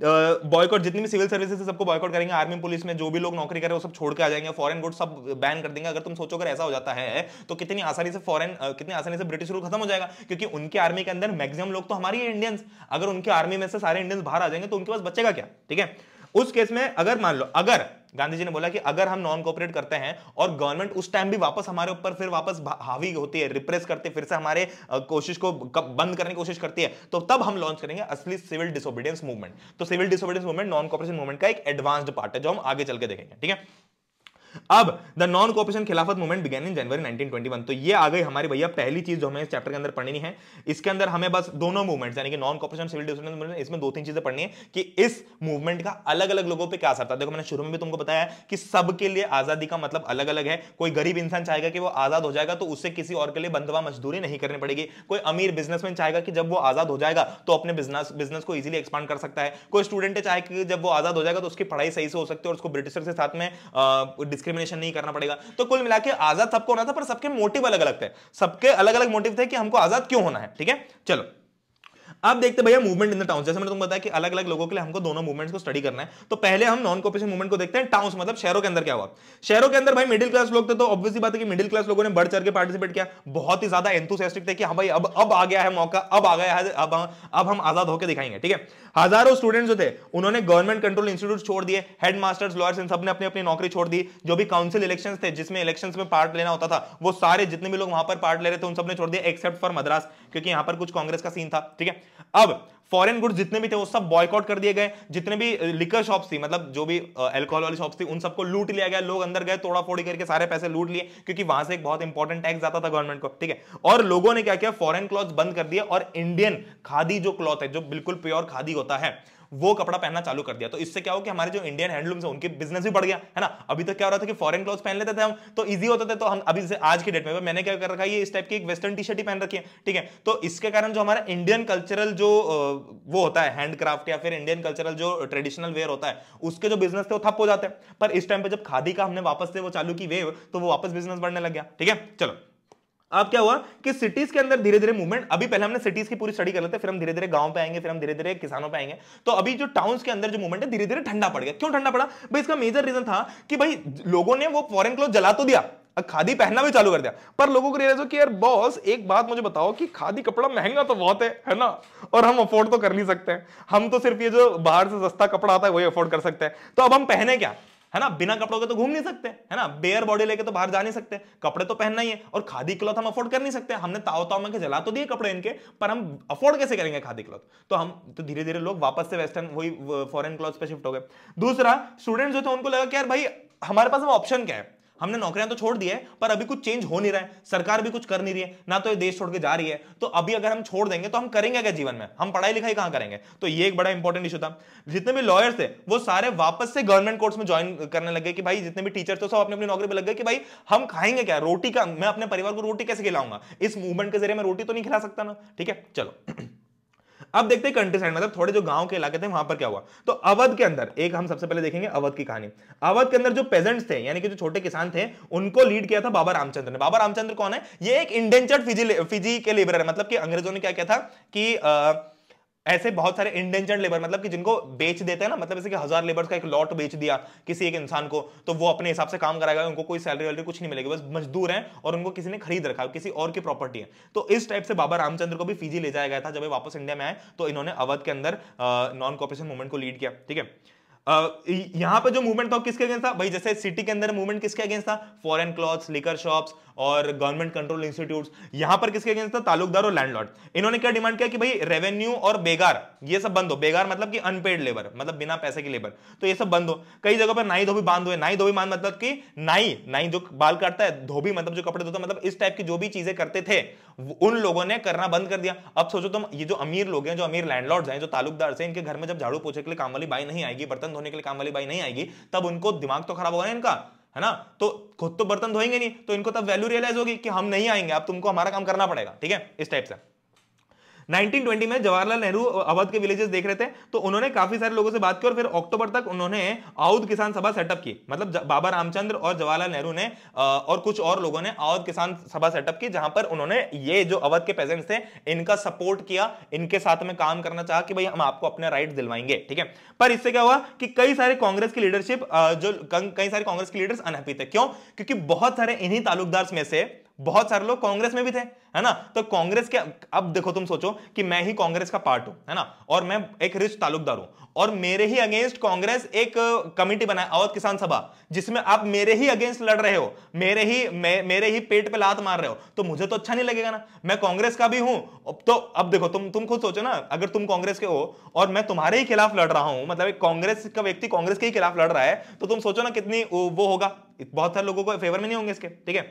बॉयकॉट जितनी भी सिविल सर्विसेज सबको बॉयकॉट करेंगे आर्मी पुलिस में जो भी लोग नौकरी कर रहे हैं वो सब छोड़ के आ जाएंगे फॉरन गुड सब बैन कर देंगे अगर तुम सोचो अगर ऐसा हो जाता है तो कितनी आसानी से फॉरन कितनी आसानी से ब्रिटिश रूल खत्म हो जाएगा क्योंकि उनके आर्मी के अंदर मैक्सिमम लोग तो हमारी इंडियंस अगर उनके आर्मी में से सारे इंडियंस बाहर आ जाएंगे तो उनके पास बचेगा क्या ठीक है उस केस में अगर मान लो अगर गांधी जी ने बोला कि अगर हम नॉन कोऑपरेट करते हैं और गवर्नमेंट उस टाइम भी वापस हमारे ऊपर फिर वापस हावी होती है रिप्रेस करते फिर से हमारे कोशिश को बंद करने की कोशिश करती है तो तब हम लॉन्च करेंगे असली सिविल डिसोबीडियंस मूवमेंट तो civil disobedience movement non cooperation movement का एक एडवांस्ड पार्ट है जो हम आगे चल के देखेंगे ठीक है अब the non cooperation Khilafat movement began in January 1921 तो ये आ गई हमारी भैया पहली चीज जो हमें इस चैप्टर के अंदर पढ़नी है इसके अंदर हमें बस दोनों मूवमेंट्स यानी कि non cooperation civil dissociation movement इसमें दो तीन चीजें पढ़नी है कि इस मूवमेंट का अलग अलग लोगों पर क्या असर था देखो मैंने शुरू में भी तुमको बताया कि सबके लिए आजादी का मतलब अलग अलग है कोई गरीब इंसान चाहेगा कि वो आजाद हो जाएगा तो उससे किसी और के लिए बंधवा मजदूरी नहीं करनी पड़ेगी कोई अमीर बिजनेसमैन चाहेगा कि जब वो आजाद हो जाएगा तो अपने बिजनेस बिजनेस को इजीली एक्सपांड कर सकता है कोई स्टूडेंट चाहे कि जब वो आजाद हो जाएगा तो उसकी पढ़ाई सही से हो सकती है और उसको ब्रिटिशर के साथ में डिस्क्रिमिनेशन नहीं करना पड़ेगा तो कुल मिला आजाद सबको होना था पर सबके मोटिव अलग अलग थे सबके अलग अलग मोटिव थे कि हमको आजाद क्यों होना है ठीक है चलो अब देखते भैया मूवमेंट इन द टाउन जैसे मैंने तुमको बताया कि अलग अलग लोगों के लिए हमको दोनों मूवमेंट्स को स्टडी करना है तो पहले हम नॉन कॉपरेशन मूवमेंट को देखते हैं टाउन मतलब शहरों के अंदर क्या हुआ शहरों के अंदर भाई मिडिल क्लास लोग थे तो ऑब्वियसली बात है कि मिडिल क्लास लोगों ने बढ़ चढ़ के पार्टिसिपेट किया बहुत ही ज्यादा एंथुसियास्टिक थे कि हाँ भाई अब अब आ गया है मौका अब आ गया है अब अब हम आजाद होकर दिखाएंगे ठीक है हजारों स्टूडेंट्स जो थे उन्होंने गवर्नमेंट कंट्रोल इंस्टीट्यूट छोड़ दिए हेड मास्टर्स लॉयर्स इन सबने अपनी अपनी नौकरी छोड़ दी जो भी काउंसिल इलेक्शन थे जिसमें इलेक्शन में पार्ट लेना होता था वो सारे जितने भी लोग वहां पर पार्ट ले रहे थे उन सबने छोड़ दिया एक्सेप्ट फॉर मद्रास क्योंकि यहां पर कुछ कांग्रेस का सीन था ठीक है अब फॉरेन गुड्स जितने भी थे वो सब बॉयकॉट कर दिए गए जितने भी लिकर शॉप थी मतलब जो भी अल्कोहल वाली शॉप थी उन सबको लूट लिया गया लोग अंदर गए तोड़ा फोड़ी करके सारे पैसे लूट लिए क्योंकि वहां से एक बहुत इंपॉर्टेंट टैक्स आता था गवर्नमेंट को ठीक है और लोगों ने क्या किया फॉरन क्लॉथ बंद कर दिया और इंडियन खादी जो क्लॉथ है जो बिल्कुल प्योर खादी होता है वो कपड़ा पहनना चालू कर दिया तो इससे क्या हो कि हमारे जो इंडियन हैंडलूम्स हैं उनके बिजनेस भी बढ़ गया है ना अभी तक तो क्या हो रहा था कि फॉरन क्लॉथ पहन लेते थे हम तो ईजी होते थे तो हम अभी से आज की डेट में मैंने क्या कर रखा है इस टाइप की एक वेस्टर्न टी शर्ट ही पहन रखी है ठीक है तो इसके कारण जो हमारा इंडियन कल्चरल जो वो होता है हैंडक्राफ्ट या फिर इंडियन कल्चरल जो ट्रेडिशनल वेयर होता है उसके जो बिजनेस थे वो ठप हो जाते हैं पर इस टाइम पर जब खादी का हमने वापस से वो चालू की वेव तो वो वापस बिजनेस बढ़ने लग गया ठीक है चलो अब क्या हुआ कि सिटीज के अंदर धीरे धीरे मूवमेंट अभी पहले हमने सिटीज की पूरी स्टडी कर लेते फिर हम धीरे धीरे गांव पे आएंगे फिर हम धीरे धीरे किसानों पे आएंगे तो अभी जो टाउन के अंदर जो मूवमेंट है धीरे धीरे ठंडा पड़ गया क्यों ठंडा पड़ा भाई इसका मेजर रीजन था कि भाई लोगों ने वो फॉरन क्लोथ जला तो दिया खादी पहनना भी चालू कर दिया पर लोगों को रियलाइज हो कि यार बॉस एक बात मुझे बताओ कि खादी कपड़ा महंगा तो बहुत है है ना और हम अफोर्ड तो कर नहीं सकते हम तो सिर्फ ये जो बाहर से सस्ता कपड़ा आता है वही अफोर्ड कर सकते हैं तो अब हम पहने क्या है ना बिना कपड़ों के तो घूम नहीं सकते है ना बेयर बॉडी लेके तो बाहर जा नहीं सकते कपड़े तो पहनना ही है और खादी क्लॉथ हम अफोर्ड कर नहीं सकते हमने ताव ताव में जला तो दिए कपड़े इनके पर हम अफोर्ड कैसे करेंगे खादी क्लॉथ तो हम तो धीरे धीरे लोग वापस से वेस्टर्न वही फॉरन क्लॉथ पे शिफ्ट हो गए दूसरा स्टूडेंट जो थे उनको लगा कि यार भाई हमारे पास ऑप्शन क्या है हमने नौकरियां तो छोड़ दी है पर अभी कुछ चेंज हो नहीं रहा है सरकार भी कुछ कर नहीं रही है ना तो ये देश छोड़ के जा रही है तो अभी अगर हम छोड़ देंगे तो हम करेंगे क्या जीवन में हम पढ़ाई लिखाई कहां करेंगे तो ये एक बड़ा इंपॉर्टेंट इशू था जितने भी लॉयर्स थे वो सारे वापस से गवर्नमेंट कोर्स में ज्वाइन करने लगे कि भाई जितने भी टीचर थे सब अपनी अपनी नौकरी पर लग गए कि भाई हम खाएंगे क्या रोटी का मैं अपने परिवार को रोटी कैसे खिलाऊंगा इस मूवमेंट के जरिए मैं रोटी तो नहीं खिला सकता ना ठीक है चलो अब देखते हैं कंट्री साइड मतलब थोड़े जो गांव के इलाके थे वहां पर क्या हुआ तो अवध के अंदर एक हम सबसे पहले देखेंगे अवध की कहानी अवध के अंदर जो पेजेंट्स थे यानी कि जो छोटे किसान थे उनको लीड किया था बाबा रामचंद्र ने बाबा रामचंद्र कौन है ये एक इंडेंचर्ड फिजी फिजी के लेबर है मतलब कि अंग्रेजों ने क्या किया था कि आ, ऐसे बहुत सारे इंडेंजर्ड लेबर मतलब कि जिनको बेच देते हैं ना मतलब जैसे कि हजार लेबर का एक लॉट बेच दिया किसी एक इंसान को तो वो अपने हिसाब से काम कराएगा उनको कोई सैलरी वैलरी कुछ नहीं मिलेगी बस मजदूर हैं और उनको किसी ने खरीद रखा है किसी और की प्रॉपर्टी है तो इस टाइप से बाबा रामचंद्र को भी फीजी ले जाया गया था जब वापस इंडिया में आए तो इन्होंने अवध के अंदर नॉन कॉपरेशन मूवमेंट को लीड किया ठीक है यहां यहाँ जो मूवमेंट था किसके अगेंस्ट था भाई जैसे सिटी के अंदर मूवमेंट किसके अगेंस्ट था फॉरन क्लॉथ्स लिकर शॉप्स और गवर्नमेंट कंट्रोल इंस्टीट्यूट यहां पर किसके अगेंस्ट था तालुकदार और लैंडलॉर्ड इन्होंने क्या डिमांड किया कि भाई रेवेन्यू और बेगार ये सब बंद हो बेगार मतलब कि अनपेड लेबर मतलब बिना पैसे के लेबर तो ये सब बंद हो कई जगह पर नाई धोबी बांध हुए नाई धोबी बांध मतलब कि नाई नाई जो बाल काटता है धोबी मतलब जो कपड़े धोता मतलब इस टाइप की जो भी चीजें करते थे उन लोगों ने करना बंद कर दिया अब सोचो तुम ये जो अमीर लोग हैं जो अमीर लैंडलॉर्ड्स हैं जो तालुकदार से इनके घर में जब झाड़ू पोछे के लिए काम वाली बाई नहीं आएगी बर्तन धोने के लिए काम वाली बाई नहीं आएगी तब उनको दिमाग तो खराब होगा इनका है ना तो खुद तो बर्तन धोएंगे नहीं तो इनको तब वैल्यू रियलाइज होगी कि हम नहीं आएंगे अब तुमको हमारा काम करना पड़ेगा ठीक है इस टाइप से 1920 में जवाहरलाल नेहरू अवध के विलेजेस देख रहे थे तो उन्होंने काफी सारे लोगों से बात की और फिर अक्टूबर तक उन्होंने आउध किसान सभा सेटअप की मतलब बाबा रामचंद्र और जवाहरलाल नेहरू ने और कुछ और लोगों ने आउध किसान सभा सेटअप की जहां पर उन्होंने ये जो अवध के पेजेंट्स थे इनका सपोर्ट किया इनके साथ में काम करना चाहा कि भाई हम आपको अपने राइट दिलवाएंगे ठीक है पर इससे क्या हुआ कि कई सारे कांग्रेस की लीडरशिप जो कई सारे कांग्रेस के लीडर्स अनहैप्पी थे क्यों क्योंकि बहुत सारे इन्हीं तालुकदार्स में से बहुत सारे लोग कांग्रेस में भी थे है ना तो कांग्रेस के अब देखो तुम सोचो कि मैं ही कांग्रेस का पार्ट हूं है ना और मैं एक रिच तालुकदार हूं और मेरे ही अगेंस्ट कांग्रेस एक कमेटी बनाए अवध किसान सभा जिसमें आप मेरे ही अगेंस्ट लड़ रहे हो मेरे ही मे, मेरे ही पेट पे लात मार रहे हो तो मुझे तो अच्छा नहीं लगेगा ना मैं कांग्रेस का भी हूं तो अब देखो तुम तुम खुद सोचो ना अगर तुम कांग्रेस के हो और मैं तुम्हारे ही खिलाफ लड़ रहा हूं मतलब कांग्रेस का व्यक्ति कांग्रेस के ही खिलाफ लड़ रहा है तो तुम सोचो ना कितनी वो होगा बहुत सारे लोगों को फेवर में नहीं होंगे इसके ठीक है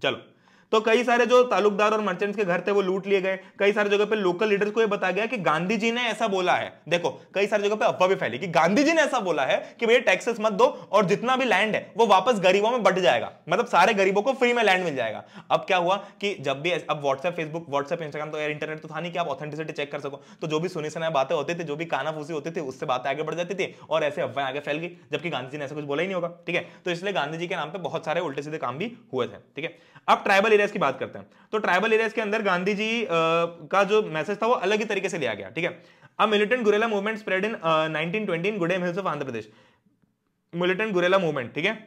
Chalo. तो कई सारे जो तालुकदार और मर्चेंट्स के घर थे वो लूट लिए गए कई सारे जगह पे लोकल लीडर्स को ये बताया गया कि गांधी जी ने ऐसा बोला है देखो कई सारी जगह पे अफवाह भी फैली कि गांधी जी ने ऐसा बोला है कि भैया टैक्सेस मत दो और जितना भी लैंड है वो वापस गरीबों में बट जाएगा मतलब सारे गरीबों को फ्री में लैंड मिल जाएगा अब क्या हुआ कि जब भी अब व्हाट्सएप फेसबुक व्हाट्सएप इंस्टाग्राम तो यार इंटरनेट तो था नहीं कि आप ऑथेंटिसिटी चेक कर सको तो जो भी सुनी सुनाई बातें होती थी जो भी काना फूसी होती थी उससे बातें आगे बढ़ जाती थी और ऐसे अफवाह आगे फैल गई जबकि गांधी जी ने ऐसा कुछ बोला ही नहीं होगा ठीक है तो इसलिए गांधी जी के नाम पर बहुत सारे उल्टे सीधे काम भी हुए थे ठीक है अब ट्राइबल एरियाज की बात करते हैं तो ट्राइबल एरियाज के अंदर गांधी जी का जो मैसेज था वो अलग ही तरीके से लिया गया ठीक है अब militant guerrilla movement spread in nineteen twenty Gudem hills of Andhra Pradesh militant guerrilla movement ठीक है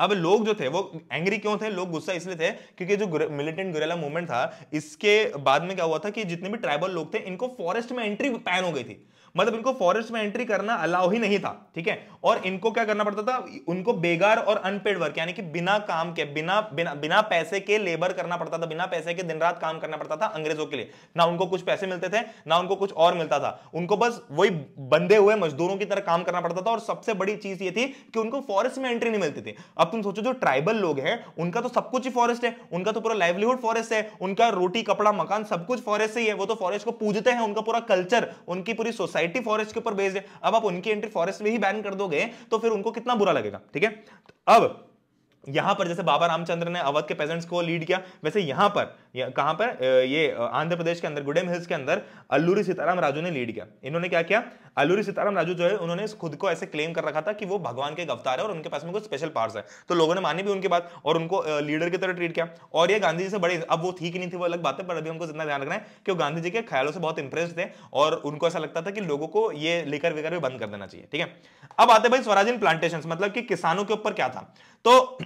अब लोग जो थे वो एंग्री क्यों थे लोग गुस्सा इसलिए थे क्योंकि जो मिलिटेंट गुरेला मूवमेंट था इसके बाद में क्या हुआ था कि जितने भी ट्राइबल लोग थे इनको फॉरेस्ट में एंट्री पैन हो गई थी मतलब इनको फॉरेस्ट में एंट्री करना अलाउ ही नहीं था ठीक है और इनको क्या करना पड़ता था उनको बेगार और अनपेड वर्क यानी कि बिना काम के बिना बिना बिना पैसे के लेबर करना पड़ता था बिना पैसे के दिन रात काम करना पड़ता था अंग्रेजों के लिए ना उनको कुछ पैसे मिलते थे ना उनको कुछ और मिलता था उनको बस वही बंधे हुए मजदूरों की तरह काम करना पड़ता था और सबसे बड़ी चीज ये थी कि उनको फॉरेस्ट में एंट्री नहीं मिलती थी अब तुम सोचो जो ट्राइबल लोग हैं उनका तो सब कुछ ही फॉरेस्ट है उनका तो पूरा लाइवलीहुड फॉरेस्ट है उनका रोटी कपड़ा मकान सब कुछ फॉरेस्ट ही है वो तो फॉरेस्ट को पूजते हैं उनका पूरा कल्चर उनकी पूरी सोसाइटी सोसाइटी फॉरेस्ट के ऊपर बेस्ड है अब आप उनकी एंट्री फॉरेस्ट में ही बैन कर दोगे तो फिर उनको कितना बुरा लगेगा ठीक है अब यहां पर जैसे बाबा रामचंद्र ने अवध के पेजेंट्स को लीड किया वैसे यहां पर यह, कहां पर ये आंध्र प्रदेश के अंदर गुडेम हिल्स के अंदर अल्लूरी सीताराम राजू ने लीड किया इन्होंने क्या किया अल्लूरी सीताराम राजू जो है उन्होंने खुद को ऐसे क्लेम कर रखा था कि वो भगवान के अवतार है और उनके पास में कुछ स्पेशल पार्ट्स है तो लोगों ने मानी भी उनकी बात और उनको लीडर की तरह ट्रीट किया और ये गांधी जी से बड़े अब वो ठीक नहीं थी वो अलग बात है पर अभी उनको जितना ध्यान रखना है कि वो गांधी जी के ख्यालों से बहुत इंप्रेस थे और उनको ऐसा लगता था कि लोगों को ये लेकर वेकर भी बंद कर देना चाहिए ठीक है अब आते भाई स्वराज इन प्लांटेशन मतलब कि किसानों के ऊपर क्या था तो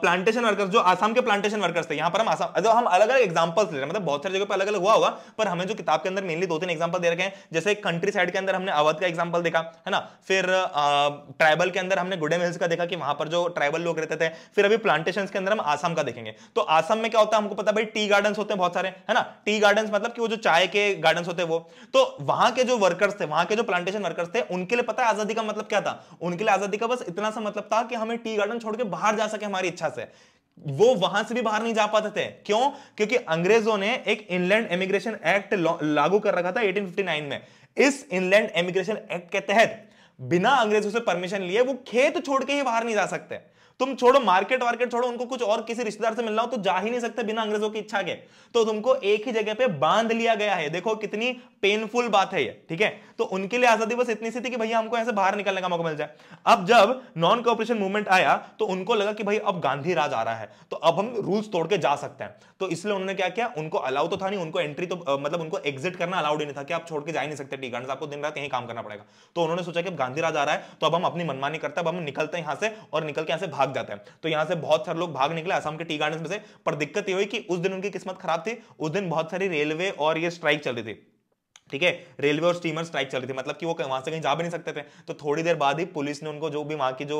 प्लांटेशन वर्कर्स जो आसाम के प्लांटेशन वर्कर्स थे यहाँ पर हम आसाम जो हम अलग अलग एग्जाम्पल्स ले रहे हैं मतलब बहुत सारी जगह पर अलग अलग हुआ होगा पर हमें जो किताब के अंदर मेनली दो तीन एग्जाम्पल दे रखे हैं जैसे कंट्री साइड के अंदर हमने अवध का एग्जांपल देखा है ना फिर ट्राइबल के अंदर हमने गुडेम हिल्स का देखा कि वहां पर जो ट्राइबल लोग रहते थे फिर अभी प्लांटेशन के अंदर हम आसाम का देखेंगे तो आसाम में क्या होता है हमको पता भाई टी गार्डन होते हैं बहुत सारे है ना टी गार्डन मतलब कि वो जो चाय के गार्डन होते हैं वो तो वहां के जो वर्कर्स थे वहां के जो प्लांटेशन वर्कर्स थे उनके लिए पता है आजादी का मतलब क्या था उनके लिए आजादी का बस इतना सा मतलब था कि हमें टी गार्डन छोड़ के बाहर जा सके हमारे हमारी इच्छा से वो वहां से भी बाहर नहीं जा पाते थे क्यों क्योंकि अंग्रेजों ने एक इनलैंड इमिग्रेशन एक्ट लागू कर रखा था 1859 में इस इनलैंड इमिग्रेशन एक्ट के तहत बिना अंग्रेजों से परमिशन लिए वो खेत छोड़ के ही बाहर नहीं जा सकते तुम छोड़ो मार्केट वार्केट छोड़ो उनको कुछ और किसी रिश्तेदार से मिलना हो तो जा ही नहीं सकते बिना अंग्रेजों की इच्छा के तो तुमको एक ही जगह पे बांध लिया गया है देखो कितनी पेनफुल बात है ये ठीक है तो उनके लिए आजादी बस इतनी सी थी कि भैया हमको ऐसे बाहर निकलने का मौका मिल जाए अब जब नॉन कॉपरेशन मूवमेंट आया तो उनको लगा कि भाई अब गांधी राज आ रहा है तो अब हम रूल्स तोड़ के जा सकते हैं तो इसलिए उन्होंने क्या किया उनको अलाउ तो था नहीं उनको एंट्री तो मतलब उनको एग्जिट करना अलाउड ही नहीं था कि आप छोड़ के जा ही नहीं सकते टी गार्डन आपको दिन रात यहीं काम करना पड़ेगा तो उन्होंने सोचा कि गांधी राज आ रहा है तो अब हम अपनी मनमानी करते हैं अब हम निकलते हैं यहाँ से और निकल के यहाँ से भाग जाते हैं तो यहाँ से बहुत सारे लोग भाग निकले असम के टी गार्डन में से पर दिक्कत ये हुई कि उस दिन उनकी किस्मत खराब थी उस दिन बहुत सारी रेलवे और ये स्ट्राइक चल रही थी ठीक है रेलवे और स्टीमर स्ट्राइक चल रही थी मतलब कि वो वहां से कहीं जा भी नहीं सकते थे तो थोड़ी देर बाद ही पुलिस ने उनको जो भी वहां की जो